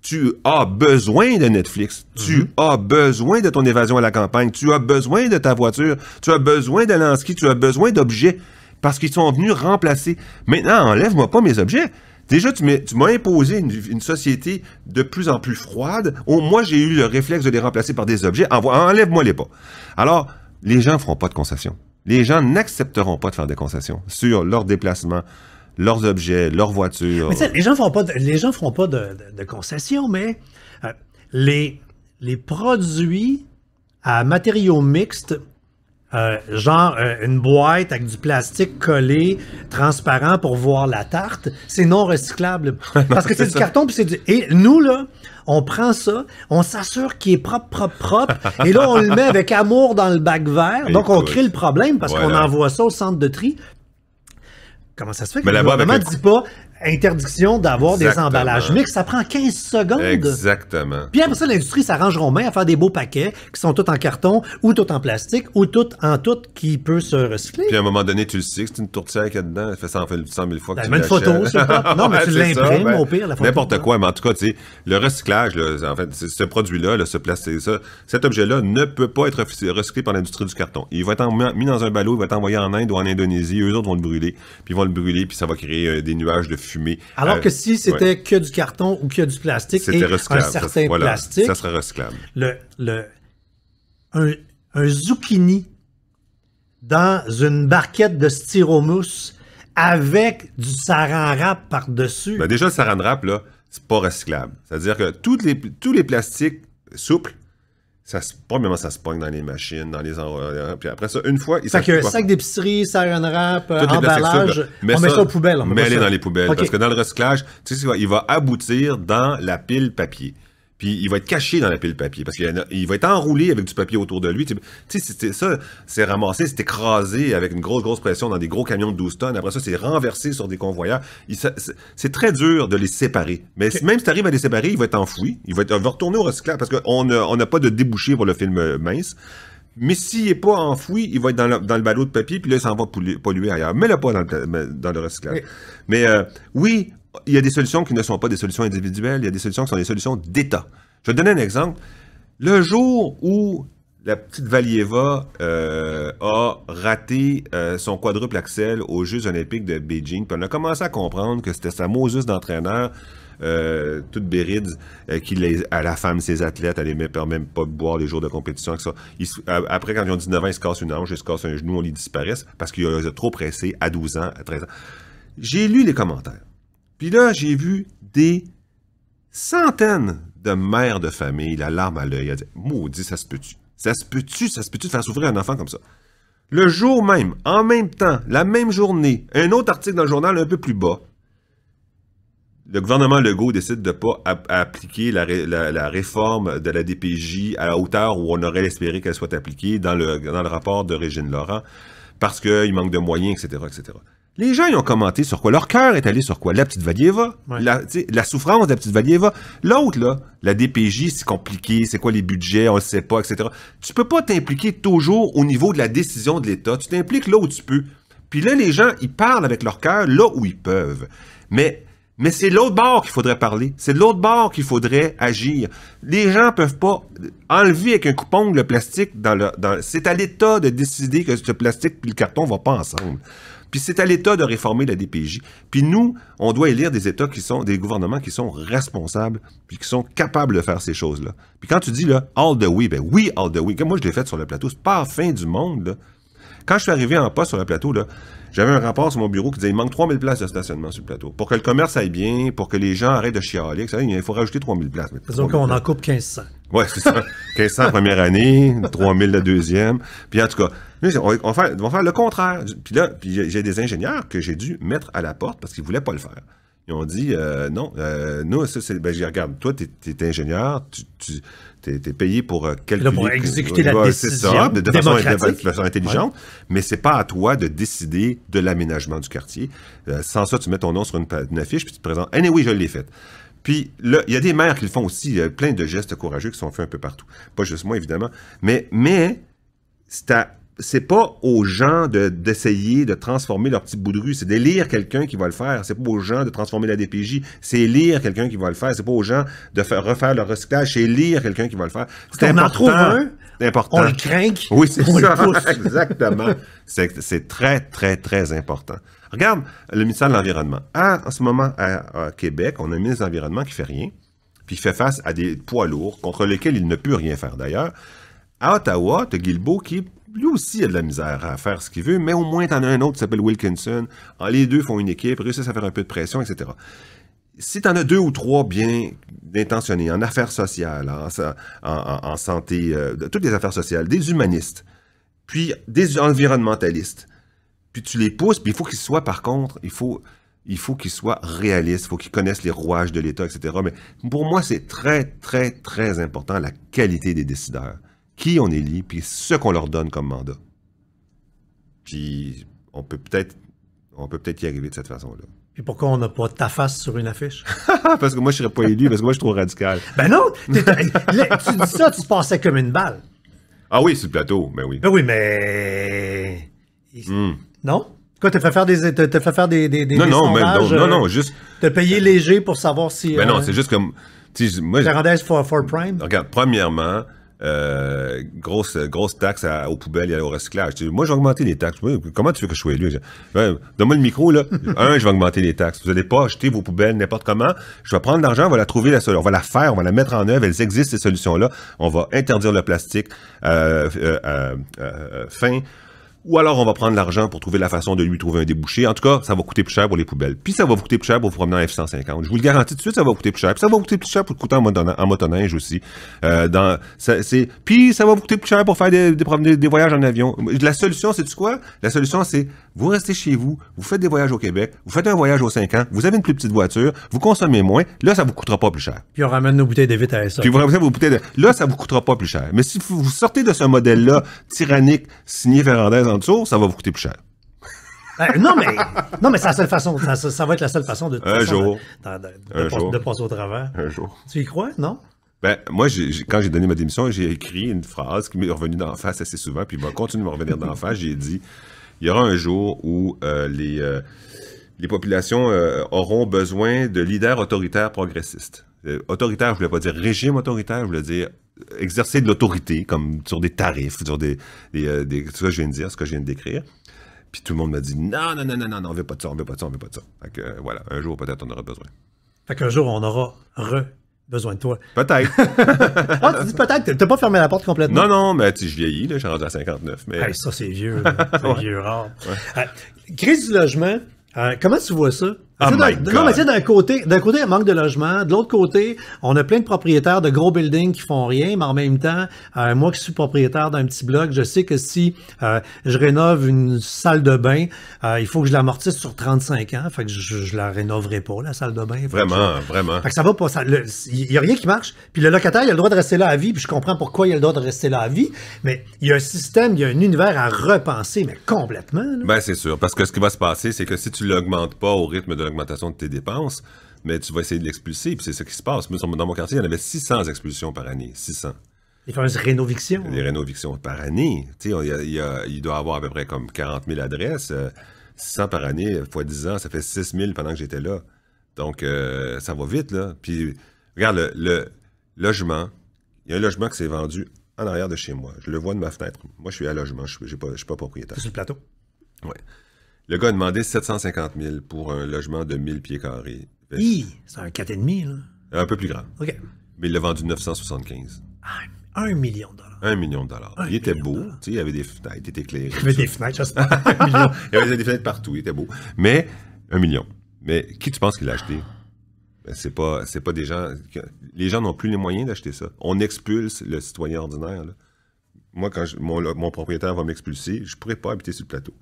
tu as besoin de Netflix, tu mm-hmm. as besoin de ton évasion à la campagne, tu as besoin de ta voiture, tu as besoin de l'anski. tu as besoin d'objets, parce qu'ils sont venus remplacer. Maintenant, enlève-moi pas mes objets. Déjà, tu m'as imposé une, société de plus en plus froide. Au moins, j'ai eu le réflexe de les remplacer par des objets. Enlève-moi les pas. Alors, les gens ne feront pas de concessions. Les gens n'accepteront pas de faire des concessions sur leurs déplacements, leurs objets, leurs voitures. les gens ne feront pas de, feront pas de, concessions, mais euh, les, les produits à matériaux mixtes euh, genre euh, une boîte avec du plastique collé, transparent pour voir la tarte, c'est non recyclable. Parce que c'est du carton, puis c'est Et nous, là, on prend ça, on s'assure qu'il est propre, propre, propre, et là, on le met avec amour dans le bac vert. Donc, on crée le problème parce qu'on envoie ça au centre de tri. Comment ça se fait que Mais le gouvernement ne dit pas interdiction d'avoir des emballages mixtes. Ça prend 15 secondes. Exactement. Puis après ça, l'industrie s'arrangeront bien à faire des beaux paquets qui sont tous en carton ou tout en plastique ou tout en tout qui peut se recycler. Puis à un moment donné, tu le sais que c'est une tourtière qu'il y a dedans. Ça fait 100 000 fois que ben, tu une photo c'est pas. Non, mais tu l'imprimes ben, au pire. N'importe quoi. Mais en tout cas, tu sais, le recyclage, en fait, ce produit-là, ce plastique, ça, cet objet-là ne peut pas être recyclé par l'industrie du carton. Il va être mis dans un ballot, il va être envoyé en Inde ou en Indonésie. Eux autres vont le brûler. Puis ils vont le brûler, puis ça va créer euh, des nuages de fumée alors euh, que si c'était que du carton ou que du plastique et un certain plastique, ça serait recyclable. Le, un, zucchini dans une barquette de styromousse avec du saran wrap par-dessus. Ben, déjà, le saran wrap, là, c'est pas recyclable. C'est-à-dire que les, tous les plastiques souples ça probablement ça se pogne dans les machines, dans les endroits. Euh, puis après ça, une fois, il Fait qu'un sac d'épicerie, ça un rap, euh, emballage, on ça, met ça aux poubelles. On met, les dans les poubelles, parce que dans le recyclage, tu sais, il va aboutir dans la pile papier puis il va être caché dans la pile de papier parce qu'il va être enroulé avec du papier autour de lui. Tu sais, ça, c'est ramassé, c'est écrasé avec une grosse, grosse pression dans des gros camions de 12 tonnes. Après ça, c'est renversé sur des convoyeurs. C'est très dur de les séparer. Mais même si tu arrives à les séparer, il va être enfoui, il va, être, retourner au recyclage parce qu'on n'a pas de débouché pour le film euh, mince. Mais s'il n'est pas enfoui, il va être dans le, dans ballot de papier, puis là, il s'en va polluer, ailleurs. Mais le pas dans le, recyclage. Mais euh, oui, il y a des solutions qui ne sont pas des solutions individuelles, il y a des solutions qui sont des solutions d'État. Je vais donner un exemple. Le jour où la petite Valieva euh, a raté euh, son quadruple axel aux Jeux olympiques de Beijing, on a commencé à comprendre que c'était sa Moses d'entraîneur, euh, toute Béride, qui les, à la femme ses athlètes, elle ne permet même pas de boire les jours de compétition. Ça. après, quand ils ont 19 ans, ils se cassent une hanche, ils se cassent un genou, on les disparaissent parce qu'ils ont trop pressé à 12 ans, à 13 ans. J'ai lu les commentaires. Puis là, j'ai vu des centaines de mères de famille, la larme à l'œil, a dit Maudit, ça se peut-tu Ça se peut-tu Ça se peut-tu de faire souffrir un enfant comme ça Le jour même, en même temps, la même journée, un autre article dans le journal un peu plus bas. Le gouvernement Legault décide de ne pas appliquer la, réforme de la DPJ à la hauteur où on aurait espéré qu'elle soit appliquée dans le, dans le rapport de Régine Laurent parce qu'il manque de moyens, etc. etc. Les gens, ils ont commenté sur quoi? Leur cœur est allé sur quoi? La petite Valieva, la, souffrance de la petite Valieva. L'autre, là, la DPJ, c'est compliqué, c'est quoi les budgets, on le sait pas, etc. Tu peux pas t'impliquer toujours au niveau de la décision de l'État. Tu t'impliques là où tu peux. Puis là, les gens, ils parlent avec leur cœur là où ils peuvent. Mais, mais c'est l'autre bord qu'il faudrait parler. C'est l'autre bord qu'il faudrait agir. Les gens peuvent pas enlever avec un coupon le plastique dans le. Dans, c'est à l'État de décider que ce plastique et le carton vont pas ensemble. Puis c'est à l'État de réformer la DPJ. Puis nous, on doit élire des États qui sont, des gouvernements qui sont responsables, puis qui sont capables de faire ces choses-là. Puis quand tu dis, là, all the way, ben oui, all the way. Comme moi, je l'ai fait sur le plateau, c'est pas la fin du monde, là. Quand je suis arrivé en poste sur le plateau, là, j'avais un rapport sur mon bureau qui disait il manque 3000 places de stationnement sur le plateau. Pour que le commerce aille bien, pour que les gens arrêtent de chialer, il faut rajouter 3000 places. Disons qu'on en coupe 1500. Oui, c'est ça. 1500 première année, 3000 la deuxième. Puis en tout cas, on, va faire, le contraire. Puis là, j'ai des ingénieurs que j'ai dû mettre à la porte parce qu'ils ne voulaient pas le faire. Ils ont dit euh, non, euh, nous, ça, c'est. Ben, regarde. Toi, tu es, ingénieur, tu, es, payé pour euh, calculer. pour exécuter la décision. de, façon, intelligente, mais c'est pas à toi de décider de l'aménagement du quartier. sans ça, tu mets ton nom sur une, affiche puis tu te présentes. Eh oui, je l'ai fait. Puis là, il y a des maires qui le font aussi. plein de gestes courageux qui sont faits un peu partout. Pas juste moi, évidemment. Mais, mais c'est à c'est pas aux gens d'essayer de, transformer leur petit bout de rue, c'est d'élire quelqu'un qui va le faire. C'est pas aux gens de transformer la DPJ, c'est élire quelqu'un qui va le faire. C'est pas aux gens de faire, refaire leur recyclage, c'est élire quelqu'un qui va le faire. C'est important. On le craint. Oui, c'est ça. Exactement. c'est très, très, très important. Regarde le ministère de l'Environnement. Ah, en ce moment, à, Québec, on a un ministre de l'Environnement qui fait rien, puis fait face à des poids lourds contre lesquels il ne peut rien faire d'ailleurs. À Ottawa, tu as qui lui aussi a de la misère à faire ce qu'il veut, mais au moins, tu en as un autre qui s'appelle Wilkinson. Ah, les deux font une équipe, réussissent à faire un peu de pression, etc. Si tu en as deux ou trois bien intentionnés, en affaires sociales, en, santé, euh, toutes les affaires sociales, des humanistes, puis des environnementalistes, puis tu les pousses, puis il faut qu'ils soient, par contre, il faut il faut qu'ils soient réalistes, il faut qu'ils connaissent les rouages de l'État, etc. Mais pour moi, c'est très, très, très important la qualité des décideurs qui on élit, puis ce qu'on leur donne comme mandat. Puis on peut peut-être on peut peut-être y arriver de cette façon-là. Et pourquoi on n'a pas ta face sur une affiche? parce que moi, je serais pas élu, parce que moi, je suis trop radical. Ben non! tu dis ça, tu te passais comme une balle. Ah oui, c'est le plateau, mais ben oui. Ben oui, mais... Hmm. Non? Quoi, t'as fait faire des, t'as fait faire des, des, non, non, mais non, non, euh, non, juste... T'as payé léger pour savoir si... Ben non, euh, c'est juste comme... Moi, rendez-vous for, for Prime? Regarde, premièrement, euh, grosse, grosse taxe aux poubelles et au recyclage. moi, je vais augmenter les taxes. Comment tu veux que je sois élu? Donne-moi le micro, là. Un, je vais augmenter les taxes. Vous n'allez pas acheter vos poubelles n'importe comment. Je vais prendre de l'argent, on va la trouver, la solution. On va la faire, on va la mettre en œuvre. Elles existent, ces solutions-là. On va interdire le plastique euh, euh, euh fin ou alors on va prendre l'argent pour trouver la façon de lui trouver un débouché. En tout cas, ça va coûter plus cher pour les poubelles. Puis ça va coûter plus cher pour vous promener en F-150. Je vous le garantis tout de suite, ça va coûter plus cher. Puis ça va coûter plus cher pour coûter en, en motoneige aussi. Euh, dans, puis ça va coûter plus cher pour faire des, des, des voyages en avion. La solution, c'est quoi? La solution, c'est vous restez chez vous, vous faites des voyages au Québec, vous faites un voyage aux 5 ans, vous avez une plus petite voiture, vous consommez moins, là, ça vous coûtera pas plus cher. Puis on ramène nos bouteilles de à ça. Puis vous ramenez vos bouteilles de... Là, ça vous coûtera pas plus cher. Mais si vous sortez de ce modèle-là, tyrannique, signé Ferrandez en dessous, ça va vous coûter plus cher. Ben, non, mais, non, mais c'est la seule façon. Ça, va être la seule façon de, passer au travers. Un jour. Tu y crois, non? Ben, moi, quand j'ai donné ma démission, j'ai écrit une phrase qui m'est revenue d'en face assez souvent, puis va continuer de me revenir d'en face. J'ai dit il y aura un jour où euh, euh, les, populations euh, auront besoin de leaders autoritaires progressistes. autoritaire, je ne voulais pas dire régime autoritaire, je voulais dire exercer de l'autorité, comme sur des tarifs, sur des, des, que je viens de dire, ce que je viens de décrire. Puis tout le monde m'a dit non, non, non, non, non, on veut pas de ça, on veut pas de ça, on veut pas de ça. Fait voilà, un jour peut-être on aura besoin. Fait qu'un jour on aura re besoin de toi. Peut-être. Ah, tu dis peut-être, t'as pas fermé la porte complètement. Non, non, mais tu, je vieillis, là, je suis rendu à 59. Mais... ça, c'est vieux. c'est vieux, rare. Euh, crise du logement, euh, comment tu vois ça? Ah, non, mais tu d'un côté, d'un côté, il manque de logement. De l'autre côté, on a plein de propriétaires de gros buildings qui font rien, mais en même temps, euh, moi qui suis propriétaire d'un petit bloc, je sais que si euh, je rénove une salle de bain, euh, il faut que je l'amortisse sur 35 ans. Fait que je, je, la rénoverai pas, la salle de bain. vraiment, vraiment. Fait que ça va pas. Il y a rien qui marche. Puis le locataire, il a le droit de rester là à vie, puis je comprends pourquoi il a le droit de rester là à vie, mais il y a un système, il y a un univers à repenser, mais complètement. Ben, c'est sûr. Parce que ce qui va se passer, c'est que si tu l'augmentes pas au rythme de augmentation de tes dépenses, mais tu vas essayer de l'expulser, puis c'est ce qui se passe. Dans mon quartier, il y en avait 600 expulsions par année, 600. Les fameuses rénovictions. Les rénovictions par année. Il, doit y doit avoir à peu près comme 40 000 adresses. 600 euh, par année, fois 10 ans, ça fait 6 000 pendant que j'étais là. Donc, euh, ça va vite, là. Puis, regarde, le, logement, il y a un logement qui s'est vendu en arrière de chez moi. Je le vois de ma fenêtre. Moi, je suis à logement, je ne suis, pas propriétaire. C'est sur le plateau? Oui. Le gars a demandé 750 000 pour un logement de 1000 pieds carrés. Oui, c'est un 4,5, là. Un peu plus grand. OK. Mais il l'a vendu 975. 1 ah, un million de dollars. Un million de dollars. il était beau, tu sais, il avait des fenêtres, il était éclairé. Il avait des fenêtres, Il avait des fenêtres partout, il était beau. Mais, un million. Mais qui tu penses qu'il a acheté? Ben, c'est pas, c'est pas des gens... Les gens n'ont plus les moyens d'acheter ça. On expulse le citoyen ordinaire, Moi, quand mon, propriétaire va m'expulser, je pourrais pas habiter sur le plateau.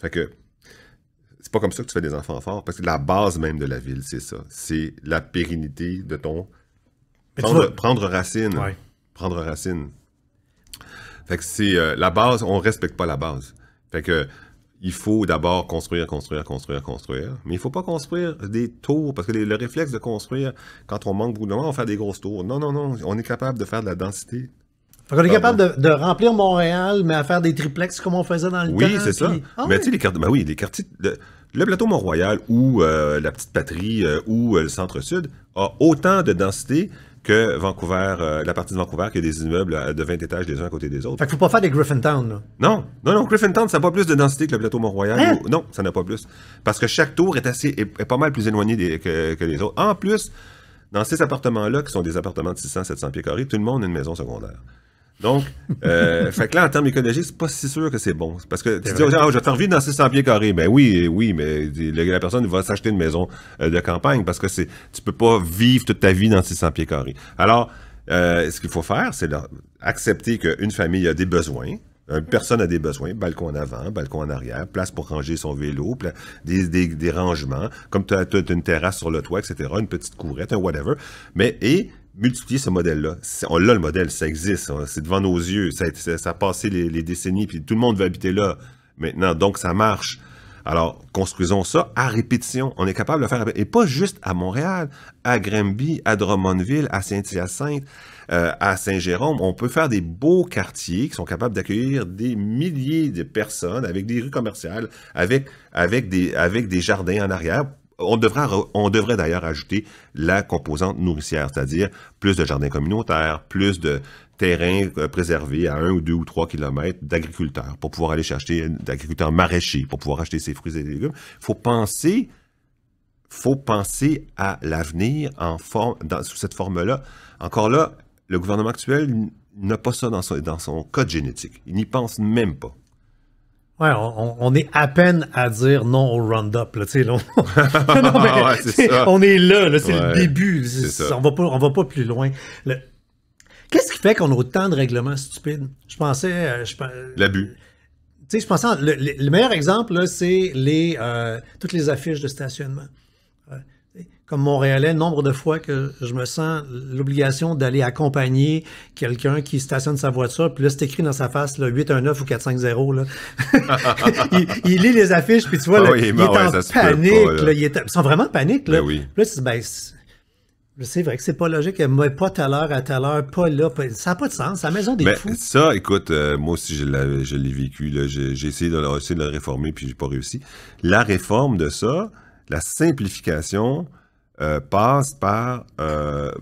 Fait que pas comme ça que tu fais des enfants forts, parce que la base même de la ville, c'est ça. C'est la pérennité de ton. Prendre, racine. Prendre racine. Fait que c'est euh, la base, on respecte pas la base. Fait que il faut d'abord construire, construire, construire, construire. Mais il faut pas construire des tours, parce que le réflexe de construire, quand on manque beaucoup de monde, on fait des grosses tours. Non, non, non, on est capable de faire de la densité. Fait on est capable de, remplir Montréal, mais à faire des triplex comme on faisait dans le oui, Oui, c'est ça. Ah mais tu sais, les, quartiers, ben oui, les quartiers le plateau Mont-Royal ou euh, la petite patrie euh, ou euh, le centre-sud a autant de densité que Vancouver, la partie de Vancouver qui a des immeubles de 20 étages les uns à côté des autres. Fait qu'il faut pas faire des Griffintown, Non, non, non, Griffintown, ça n'a pas plus de densité que le plateau Mont-Royal. Hein? Non, ça n'a pas plus. Parce que chaque tour est, assez, pas mal plus éloigné que, que, les autres. En plus, dans ces appartements-là, qui sont des appartements de 600-700 pieds carrés, tout le monde a une maison secondaire. Donc, euh, fait que là, en termes écologiques, c'est pas si sûr que c'est bon. Parce que tu dis aux oh, je t'en dans 600 pieds carrés. Ben oui, oui, mais la personne va s'acheter une maison euh, de campagne parce que c'est tu peux pas vivre toute ta vie dans 600 pieds carrés. Alors, euh, ce qu'il faut faire, c'est accepter qu'une famille a des besoins, euh, une personne a des besoins, balcon en avant, balcon en arrière, place pour ranger son vélo, des, des, des, rangements, comme tu as, une terrasse sur le toit, etc., une petite courette, un whatever. Mais, et multiplier ce modèle-là. On l'a le modèle, ça existe, c'est devant nos yeux, ça, ça, a passé les, décennies, puis tout le monde veut habiter là maintenant, donc ça marche. Alors, construisons ça à répétition. On est capable de faire, et pas juste à Montréal, à Granby, à Drummondville, à Saint-Hyacinthe, euh, à Saint-Jérôme. On peut faire des beaux quartiers qui sont capables d'accueillir des milliers de personnes avec des rues commerciales, avec, avec, des, avec des jardins en arrière on devrait, on devrait d'ailleurs ajouter la composante nourricière, c'est-à-dire plus de jardins communautaires, plus de terrains euh, préservés à un ou deux ou trois kilomètres d'agriculteurs pour pouvoir aller chercher euh, d'agriculteurs maraîchers, pour pouvoir acheter ses fruits et légumes. Il faut penser, faut penser à l'avenir dans, sous cette forme-là. Encore là, le gouvernement actuel n'a pas ça dans son code génétique. Il n'y pense même pas. Ouais, on, est à peine à dire non au Roundup. on... est là, c'est le début. On va, pas, on va pas plus loin. Qu'est-ce qui fait qu'on a autant de règlements stupides? Je pensais... Euh, je... L'abus. je pensais... Le, meilleur exemple, c'est les, euh, toutes les affiches de stationnement comme Montréalais, nombre de fois que je me sens l'obligation d'aller accompagner quelqu'un qui stationne sa voiture, puis là, c'est écrit dans sa face 819 ou 450. Là. il, lit les affiches, puis tu vois, il, est en panique. ils sont vraiment en panique. Là, ben là ben, c'est vrai que c'est pas logique, mais pas à l'heure, à telle heure, pas là. Ça n'a pas de sens. la maison des ben, Ça, écoute, euh, moi aussi, je l'ai vécu. J'ai essayé de, le, de le réformer, puis j'ai pas réussi. La réforme de ça, la simplification, euh, passe par euh,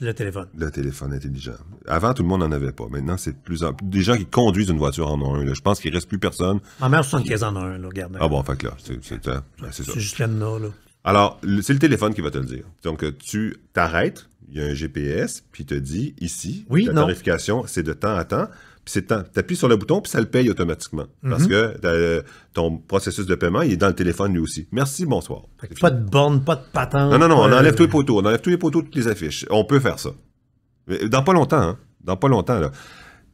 le téléphone. Le téléphone intelligent. Avant, tout le monde n'en avait pas. Maintenant, c'est plus Des gens qui conduisent une voiture en ont un. Je pense qu'il ne reste plus personne. Ma mère, 75 en a un, Ah bon, fait là, ben, c'est ça. C'est juste là, là. Alors, c'est le téléphone qui va te le dire. Donc, euh, tu t'arrêtes, il y a un GPS, puis il te dit ici, oui, la tarification, c'est de temps à temps c'est tu appuies sur le bouton, puis ça le paye automatiquement. Mhm. Parce que euh, ton processus de paiement, il est dans le téléphone lui aussi. Merci, bonsoir. Pas de borne, pas de patente. Non, non, non, on enlève tous les euh. poteaux, on enlève tous les poteaux, toutes les affiches. On peut faire ça. Dans pas longtemps, hein? Dans pas longtemps, là.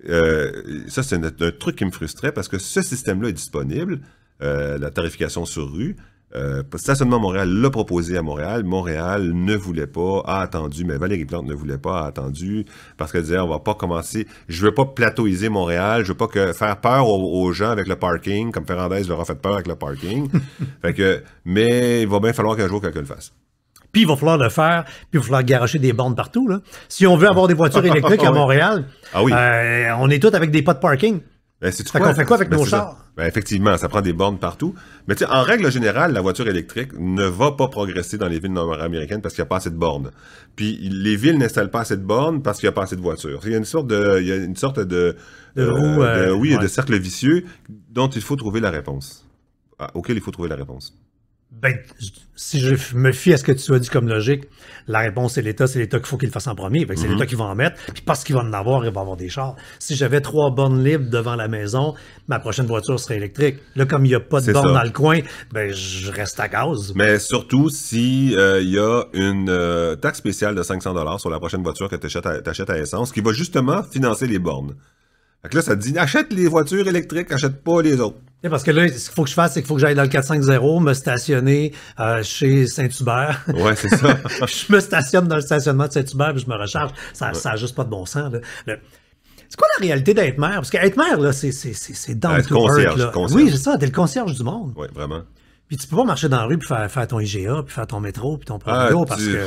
Euh, ça, c'est un, truc qui me frustrait parce que ce système-là est disponible, la tarification sur rue, euh, stationnement Montréal l'a proposé à Montréal. Montréal ne voulait pas, a attendu, mais Valérie Plante ne voulait pas, a attendu, parce qu'elle disait, on va pas commencer, je veux pas plateauiser Montréal, je veux pas faire peur aux, gens avec le parking, comme Ferrandez leur a fait peur avec le parking. mais il va bien falloir qu'un jour quelqu'un le fasse. Puis il va falloir le faire, puis il va falloir garocher des bandes partout. Si on veut avoir des voitures ah électriques à Montréal, ah euh, on est tous avec des pas de parking. Ça ben, c'est fait quoi avec ben, nos chars? Ben, effectivement, ça prend des bornes partout. Mais tu sais, en règle générale, la voiture électrique ne va pas progresser dans les villes nord-américaines parce qu'il n'y a pas assez de bornes. Puis les villes n'installent pas assez de bornes parce qu'il n'y a pas assez de voitures. Il y a une sorte de, il y a une sorte de, euh, euh, oui, de cercle vicieux dont il faut trouver la réponse. Ah, auquel il faut trouver la réponse. Ben, si je me fie à ce que tu as dit comme logique, la réponse c'est l'État, c'est l'État qu'il faut qu'il fasse en premier. C'est que mhm. l'État qui va en mettre, puis parce qu'il va en avoir, il va avoir des chars. Si j'avais trois bornes libres devant la maison, ma prochaine voiture serait électrique. Là, comme il n'y a pas de bornes dans le coin, ben je reste à cause. Mais surtout si il euh, y a une euh, taxe spéciale de 500 dollars sur la prochaine voiture que tu achètes, à essence, qui va justement financer les bornes là, ça te dit achète les voitures électriques, achète pas les autres. parce que là, ce qu'il faut que je fasse, c'est qu'il faut que j'aille dans le 450, me stationner euh, chez Saint-Hubert. Ouais, c'est ça. je me stationne dans le stationnement de Saint-Hubert puis je me recharge. Ça n'a juste pas de bon sens. C'est quoi la réalité d'être maire? Parce qu'être maire, là, c'est, c'est, c'est, down concierge, concierge. Oui, c'est ça, t'es le concierge du monde. Oui, vraiment. Puis tu peux pas marcher dans la rue puis faire, ton IGA, puis faire ton métro, puis ton ah, propre parce que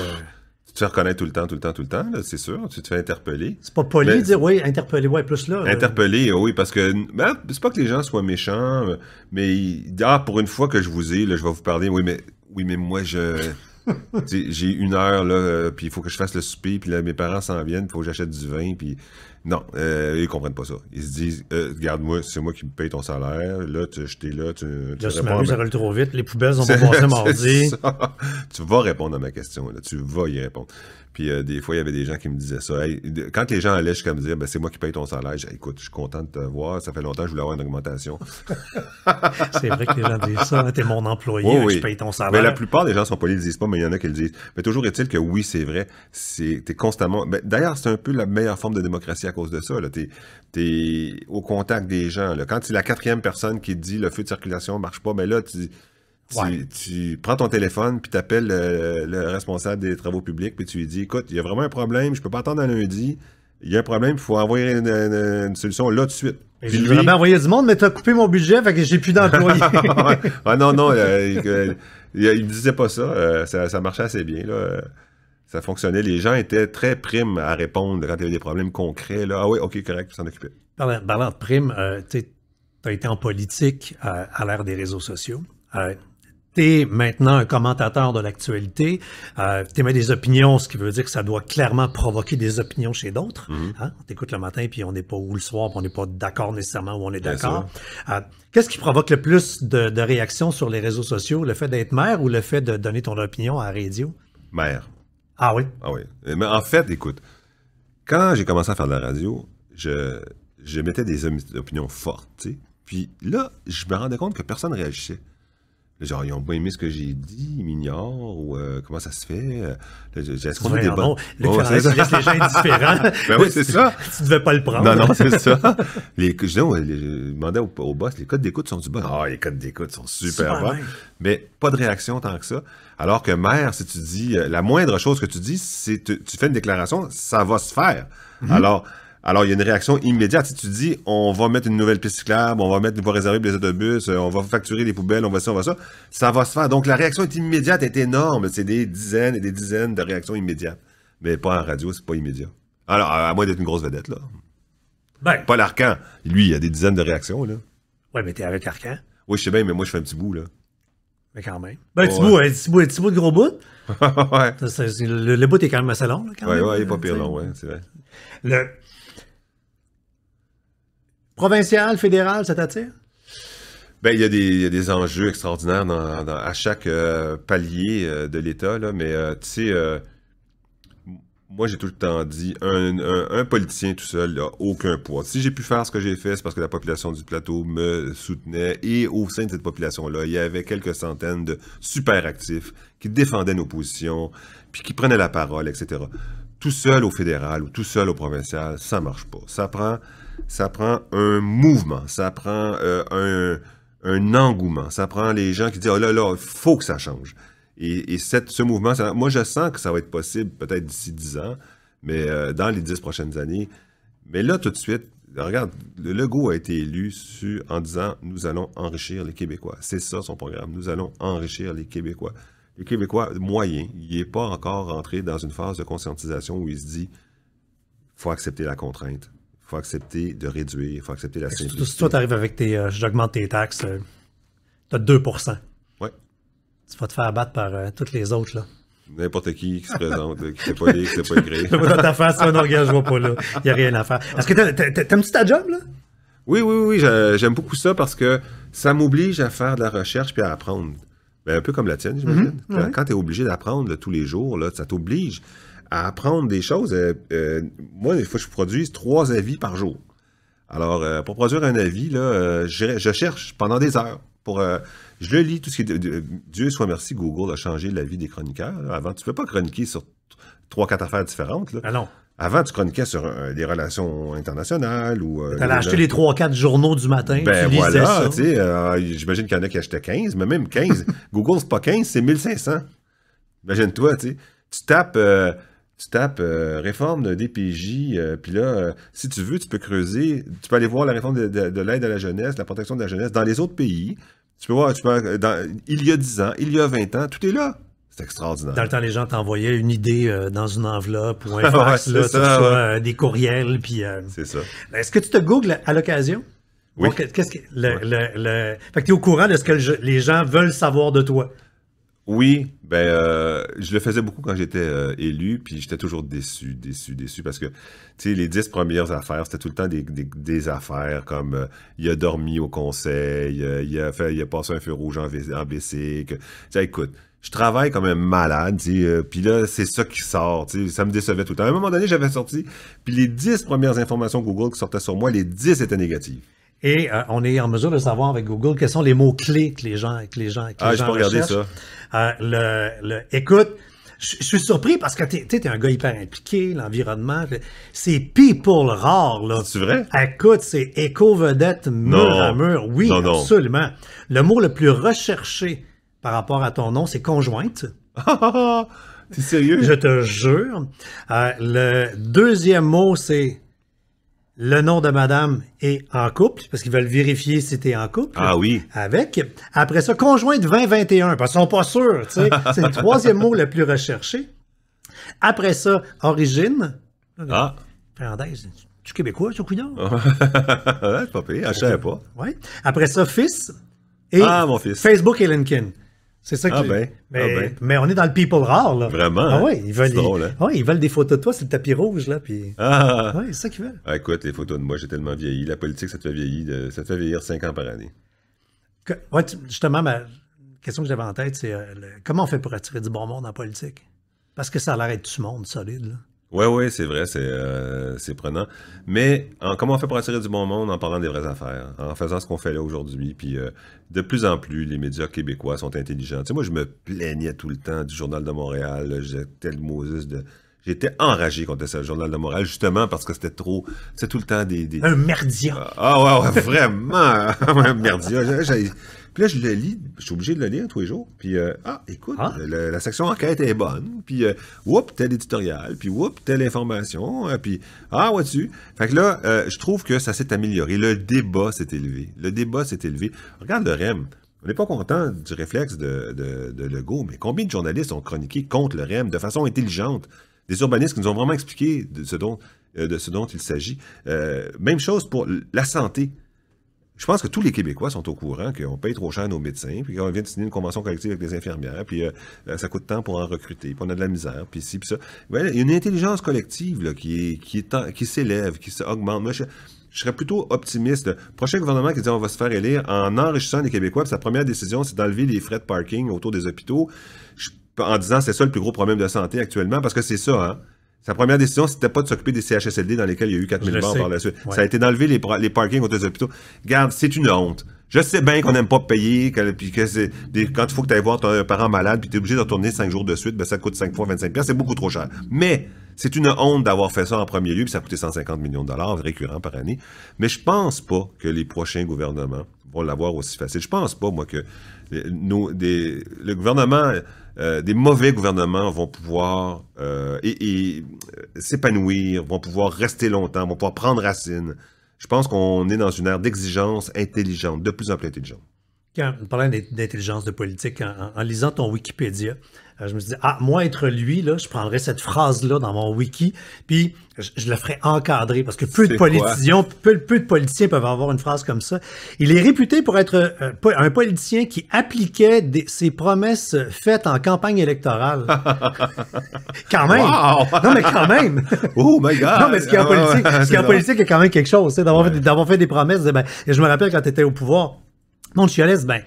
te fais tout le temps, tout le temps, tout le temps, c'est sûr. Tu te fais interpeller. C'est pas poli de dire, oui, interpeller, ouais, plus là. Euh. Interpeller, oui, parce que ben, c'est pas que les gens soient méchants, euh, mais ah, pour une fois que je vous ai, là, je vais vous parler, oui, mais, oui, mais moi, je. j'ai une heure, là, euh, puis il faut que je fasse le souper, puis là, mes parents s'en viennent, il faut que j'achète du vin, puis non, euh, ils comprennent pas ça. Ils se disent, euh, regarde-moi, c'est moi qui paye ton salaire. Là, tu, je là, tu, tu là, ça roule trop vite, les poubelles ont pas passé mardi. tu vas répondre à ma question, là. tu vas y répondre. Puis euh, des fois, il y avait des gens qui me disaient ça. quand les gens allaient, je me dire, ben, c'est moi qui paye ton salaire. écoute, je suis content de te voir. Ça fait longtemps que je voulais avoir une augmentation. c'est vrai que les gens disent ça. Hein, t'es mon employé, je paye ton ben, salaire. Mais la plupart des gens sont polis, ils disent pas, mais il y en a qui le disent. Mais toujours est-il que oui, c'est vrai. T'es constamment. Ben, d'ailleurs, c'est un peu la meilleure forme de démocratie à cause de ça. T'es es au contact des gens. Là. Quand c'est la quatrième personne qui dit le feu de circulation marche pas, mais là, tu dis tu, prends ton téléphone, puis tu appelles le, responsable des travaux publics, puis tu lui dis Écoute, il y a vraiment un problème, je peux pas attendre un lundi. Il y a un problème, il faut envoyer une, solution là de suite. J'ai vraiment envoyé du monde, mais tu as coupé mon budget, fait que j'ai plus d'employés. ah non, non, euh, il, ne disait pas euh, ça, ça, marchait assez bien. Ça fonctionnait. Les gens étaient très primes à répondre quand il y avait des problèmes concrets. Là. Ah oui, OK, correct, puis s'en occuper. Parlant de primes, euh, tu as été en politique à l'ère des réseaux sociaux. T'es maintenant un commentateur de l'actualité, Tu euh, t'émets des opinions, ce qui veut dire que ça doit clairement provoquer des opinions chez d'autres. On mhm. hein? t'écoute le matin, puis on n'est pas où le soir, puis on n'est pas d'accord nécessairement où on est d'accord. Euh, qu'est-ce qui provoque le plus de, réactions sur les réseaux sociaux, le fait d'être maire ou le fait de donner ton opinion à la radio? Maire. Ah oui? Ah oui. Mais eh ben, en fait, écoute, quand j'ai commencé à faire de la radio, je, mettais des opinions fortes, Puis là, je me rendais compte que personne ne réagissait. Genre, ils ont pas aimé ce que j'ai dit, ils m'ignorent, ou euh, comment ça se fait? Est-ce qu'on a des bonnes... Luc oh, laisse les gens indifférents. ben oui, c'est ça. tu devais pas le prendre. Non, non, c'est ça. Les, je, demandais au, au, boss, les codes d'écoute sont du bon. Ah, les codes d'écoute sont super, bons. Mais pas de réaction tant que ça. Alors que mère, si tu dis, euh, la moindre chose que tu dis, c'est tu, tu fais une déclaration, ça va se faire. Mm-hmm. Alors, alors, il y a une réaction immédiate. Si tu dis, on va mettre une nouvelle piste cyclable, on va mettre une voie réservée pour les autobus, euh, on va facturer les poubelles, on va ça, on va ça, ça va se faire. Donc, la réaction est immédiate, est énorme. C'est des dizaines et des dizaines de réactions immédiates. Mais pas en radio, c'est pas immédiat. Alors, à moins d'être une grosse vedette, là. Ben. Paul Arcan, lui, il y a des dizaines de réactions, là. Ouais, mais t'es avec Arcan. Oui, je sais bien, mais moi, je fais un petit bout, là. Mais quand même. Ben, un petit, bout, un, petit bout, un petit bout de gros bout. ouais. le, bout est quand même assez long, là, quand ouais, Ouais, il est pas pire long, ouais, c'est vrai. Le, Provincial, fédéral, ça t'attire? Ben, il, y a des, enjeux extraordinaires à chaque euh, palier euh, de l'État, mais euh, tu sais, moi j'ai tout le temps dit, un, politicien tout seul n'a aucun poids. Si j'ai pu faire ce que j'ai fait, c'est parce que la population du plateau me soutenait et au sein de cette population-là, il y avait quelques centaines de super actifs qui défendaient nos positions, puis qui prenaient la parole, etc. Tout seul au fédéral ou tout seul au provincial, ça marche pas. Ça prend ça prend un mouvement, ça prend euh, un, engouement, ça prend les gens qui disent, oh là là, il faut que ça change. Et, ce mouvement, moi je sens que ça va être possible peut-être d'ici 10 ans, mais euh, dans les 10 prochaines années. Mais là, tout de suite, regarde, le Legault a été élu en disant, nous allons enrichir les Québécois. C'est ça son programme, nous allons enrichir les Québécois. Les Québécois moyen, il n'est pas encore rentré dans une phase de conscientisation où il se dit, faut accepter la contrainte il faut accepter de réduire, il faut accepter la simplicité. Si toi, tu arrives avec tes. Euh, j'augmente tes taxes, euh, de 2 Ouais. Tu vas te faire abattre par tous euh, toutes les autres, là. N'importe qui qui se présente, qui sait pas lire, qui sait pas écrire. T'as ta face, un engagement je pas là. Il n'y a rien à faire. Est-ce que t'aimes-tu ta job, là? Oui, oui, oui. J'aime beaucoup ça parce que ça m'oblige à faire de la recherche puis à apprendre. Ben, un peu comme la tienne, j'imagine. Mm-hmm. quand, quand tu es obligé d'apprendre tous les jours, là, ça t'oblige à apprendre des choses. Euh, euh, moi, il faut je produis trois avis par jour. Alors, euh, pour produire un avis, là, je, cherche pendant des heures. Pour, je le lis, tout ce qui est... Dieu soit merci, Google a changé la vie des chroniqueurs. Avant, tu ne peux pas chroniquer sur trois, quatre affaires différentes. Ah non. Avant, tu chroniquais sur des relations internationales ou... tu allais acheter les trois, quatre journaux du matin, ben tu voilà, tu sais, j'imagine qu'il y en a qui achetaient 15, mais même 15, Google, c'est pas 15, c'est 1500. Imagine-toi, tu sais, tu tapes tu tapes euh, réforme de DPJ, euh, puis là, euh, si tu veux, tu peux creuser, tu peux aller voir la réforme de, l'aide à la jeunesse, la protection de la jeunesse dans les autres pays. Tu peux voir, tu peux, dans, il y a 10 ans, il y a 20 ans, tout est là. C'est extraordinaire. Dans le temps, les gens t'envoyaient une idée dans une enveloppe ou un fax, des courriels. puis... c'est ça. Ben, est-ce que tu te googles à l'occasion? Oui. qu'est-ce que, fait que tu es au courant de ce que les gens veulent savoir de toi. Oui, ben, euh, je le faisais beaucoup quand j'étais euh, élu, puis j'étais toujours déçu, déçu, déçu, parce que les dix premières affaires, c'était tout le temps des, affaires comme euh, il a dormi au conseil, il, a fait, il a passé un feu rouge en, en Tu sais, écoute, je travaille comme un malade, puis là, c'est ça qui sort, ça me décevait tout le temps. À un moment donné, j'avais sorti, puis les dix premières informations Google qui sortaient sur moi, les dix étaient négatives. Et on est en mesure de savoir avec Google quels sont les mots-clés que les gens, que les gens, ah, je peux Regarder ça. Euh, le, écoute, je suis surpris parce que tu es, un gars hyper impliqué, l'environnement. C'est people rare, là. C'est vrai? Écoute, c'est éco-vedette mur à mur. Oui, non, absolument. Le mot le plus recherché par rapport à ton nom, c'est conjointe. T'es sérieux? Je te jure. Euh, le deuxième mot, c'est le nom de madame est en couple, parce qu'ils veulent vérifier si t'es en couple. Ah oui. Avec. Après ça, conjoint de 2021, parce qu'ils sont pas sûrs, C'est le troisième mot le plus recherché. Après ça, origine. Ah. Parenthèse. Tu québécois, tu couillon? ouais, pas pire, je savais pas. Après ça, fils. Et ah, mon fils. Facebook et LinkedIn. C'est ça que ah ben, mais, ah ben. mais, on est dans le people rare, là. Vraiment? Ah hein? oui, ils veulent, hein? ah ils veulent des photos de toi c'est le tapis rouge, là. Puis... Ah! ah oui, c'est ça qu'ils veulent. écoute, les photos de moi, j'ai tellement vieilli. La politique, ça te fait vieillir, ça te fait 5 ans par année. justement, ma question que j'avais en tête, c'est euh, comment on fait pour attirer du bon monde en politique? Parce que ça a l'air d'être tout le monde solide, là. Oui, oui, c'est vrai, euh, c'est prenant. Mais en, comment on fait pour attirer du bon monde en parlant des vraies affaires, en faisant ce qu'on fait là aujourd'hui. Puis euh, de plus en plus, les médias québécois sont intelligents. Tu sais, moi, je me plaignais tout le temps du Journal de Montréal. J'étais le Moses de... J'étais enragé contre ce Journal de Montréal, justement parce que c'était trop... C'est tout le temps des... Un merdia! Ah, ah ouais, vraiment! un merdia! là, je le lis, je suis obligé de le lire tous les jours. Puis, euh, ah, écoute, ah. la, section enquête est bonne. Puis, euh, whoop, tel éditorial. Puis, whoop, telle information. Euh, puis, ah, vois-tu? Fait que là, je trouve que ça s'est amélioré. Le débat s'est élevé. Le débat s'est élevé. Regarde le REM. On n'est pas content du réflexe de, Legault, mais combien de journalistes ont chroniqué contre le REM de façon intelligente? Des urbanistes qui nous ont vraiment expliqué de ce dont il s'agit. même chose pour la santé. Je pense que tous les Québécois sont au courant qu'on paye trop cher nos médecins, puis qu'on vient de signer une convention collective avec des infirmières, puis euh, euh, ça coûte tant pour en recruter, puis on a de la misère, puis ci, puis ça. il y a une intelligence collective qui, qui, est, qui s'élève, qui s'augmente. Moi, je, serais plutôt optimiste. Prochain gouvernement qui dit on va se faire élire en enrichissant les Québécois, puis sa première décision, c'est d'enlever les frais de parking autour des hôpitaux, en disant c'est ça le plus gros problème de santé actuellement, parce que c'est ça, hein sa première décision, c'était pas de s'occuper des CHSLD dans lesquels il y a eu 4 morts par la suite. Ça a été d'enlever les, parkings aux hôpitaux. Garde, c'est une honte. Je sais bien qu'on n'aime pas payer, puis que c'est quand il faut que tu ailles voir ton parent malade, puis tu es obligé de retourner 5 jours de suite, ben ça coûte 5 fois 25 c'est beaucoup trop cher. Mais c'est une honte d'avoir fait ça en premier lieu, puis ça a coûté 150 millions de dollars récurrents par année. Mais je pense pas que les prochains gouvernements vont l'avoir aussi facile. Je pense pas, moi, que nos, le gouvernement, euh, des mauvais gouvernements vont pouvoir euh, euh, s'épanouir, vont pouvoir rester longtemps, vont pouvoir prendre racine. Je pense qu'on est dans une ère d'exigence intelligente, de plus en plus intelligente quand parlant d'intelligence de politique, en, lisant ton Wikipédia, euh, je me suis dit, ah, moi, être lui, là, je prendrais cette phrase-là dans mon wiki, puis je, la ferais encadrer, parce que peu de, politiciens, peu, de politiciens peuvent avoir une phrase comme ça. Il est réputé pour être euh, un politicien qui appliquait ses promesses faites en campagne électorale. quand même! Non, mais quand même! oh my God! Non, mais ce qui est en politique, ce politique, quand même quelque chose, d'avoir fait, des promesses. Eh ben, je me rappelle quand tu étais au pouvoir, mon ben,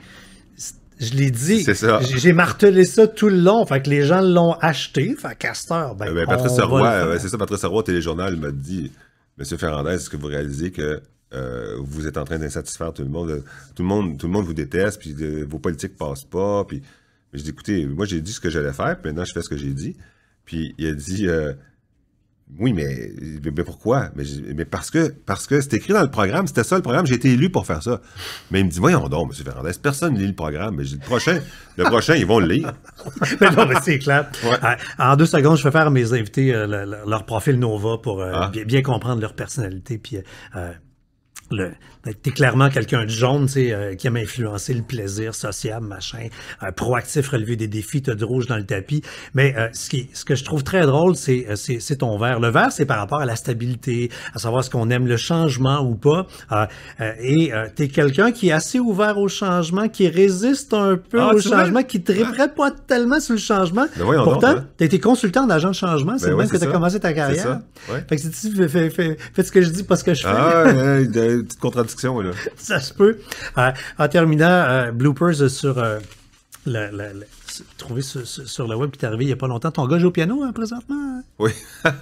je l'ai dit. J'ai martelé ça tout le long. Fait que les gens l'ont acheté. Fait Castor, ben, euh, ben, Patrice Roy, euh, c'est ça, Patrice Roy, Téléjournal m'a dit Monsieur Ferrandez, est-ce que vous réalisez que euh, vous êtes en train d'insatisfaire tout le monde Tout le monde, tout le monde vous déteste, puis vos politiques passent pas. Puis, j'ai dit Écoutez, moi, j'ai dit ce que j'allais faire, puis maintenant, je fais ce que j'ai dit. Puis il a dit oui, mais, mais pourquoi? Mais, parce que parce que c'est écrit dans le programme, c'était ça le programme, j'ai été élu pour faire ça. Mais il me dit, voyons donc, M. Fernandez, personne ne lit le programme. Mais je dis, le prochain, le prochain, ils vont le lire. mais non, mais c'est clair. Ah, en deux secondes, je vais faire à mes invités euh, leur, profil Nova pour euh, ah. bien, comprendre leur personnalité. Puis, euh, le, ben, t'es clairement quelqu'un de jaune, tu sais, euh, qui aime influencer le plaisir social, machin, euh, proactif, relever des défis, t'as de rouge dans le tapis. Mais euh, ce, qui, ce que je trouve très drôle, c'est, c'est, ton vert. Le vert, c'est par rapport à la stabilité, à savoir ce qu'on aime le changement ou pas. et t'es quelqu'un qui est assez ouvert au changement, qui résiste un peu ah, au changement, qui ne triperait pas tellement sur le changement. Ben Pourtant, hein. t'as été consultant d'agent de changement, c'est ben même que t'as commencé ta carrière. Fait fais, ce que je dis, pas ce que je fais. Ah, une petite contradiction Ça se peut. Euh, en terminant, euh, bloopers euh, sur trouver sur, le web qui est arrivé il n'y a pas longtemps. Ton gars joue au piano hein, présentement? Oui.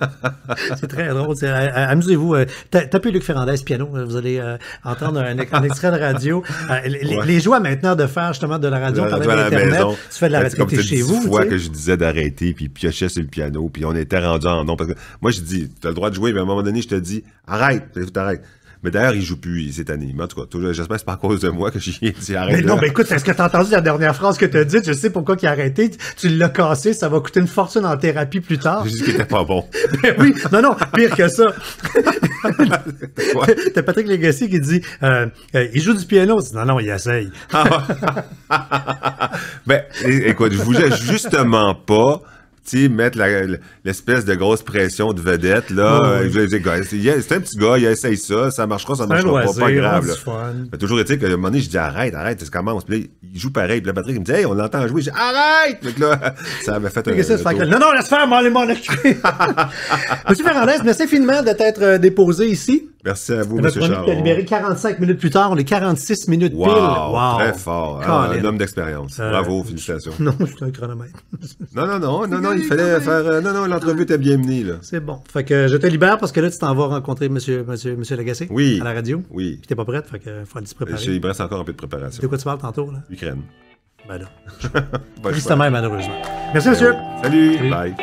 c'est très drôle. Amusez-vous. tapez Luc Ferrandez piano. Vous allez entendre un, extrait de radio. les, joies maintenant de faire justement de la radio par l'Internet. Tu fais de la radio chez vous. C'est fois que je disais d'arrêter, puis piocher sur le piano, puis on était rendu en nom. Parce que moi, je dis, tu as le droit de jouer, mais à un moment donné, je te dis, arrête, t'arrêtes. Mais d'ailleurs, il joue plus cette année. en tout cas, j'espère que c'est pas à cause de moi que j'ai arrêté. arrêté. Mais non, mais écoute, est-ce que t'as entendu la dernière phrase que t'as dite? Je sais pourquoi il a arrêté. Tu l'as cassé, ça va coûter une fortune en thérapie plus tard. J'ai dit qu'il était pas bon. ben oui, non, non, pire que ça. t'as Patrick Legacy qui dit euh, euh il joue du piano. Non, non, il essaye. Ah ben, écoute, je vous justement pas mettre l'espèce de grosse pression de vedette, là. C'est un petit gars, il essaye ça, ça marchera, ça marchera pas, pas grave. Fun. Mais toujours été que, à un moment donné, je dis arrête, arrête, ça on Puis là, il joue pareil. Puis là, Patrick, il me dit, hey, on l'entend jouer. Je dis arrête! là, ça m'a fait un. Que, non, non, laisse faire, les occuper. Monsieur Fernandez, merci de d'être euh, déposé ici. Merci à vous, M. Charles. On libéré 45 minutes plus tard. On est 46 minutes pile. Wow. Très fort. Hein, un homme d'expérience. Euh, Bravo, félicitations. Non, je suis un chronomètre. non, non, non, non, non, il fallait faire. Euh, non, non, l'entrevue était bien menée. C'est bon. Fait que euh, je te libère parce que là, tu t'en vas rencontrer M. Monsieur, monsieur, monsieur Lagacé oui. à la radio. Oui. Puis n'es pas prête, fait qu'il faut aller se préparer. Il me reste encore un peu de préparation. De quoi tu parles tantôt, là? Ukraine. Ben là. Justement, malheureusement. Merci, monsieur. Salut. Bye.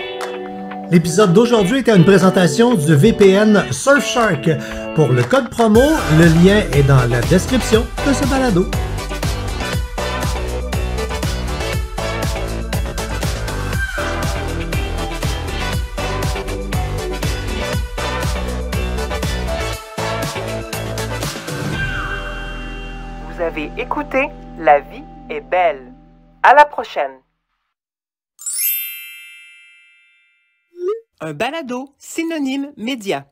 L'épisode d'aujourd'hui était une présentation du VPN Surfshark. Pour le code promo, le lien est dans la description de ce balado. Vous avez écouté La vie est belle. À la prochaine. un balado synonyme média.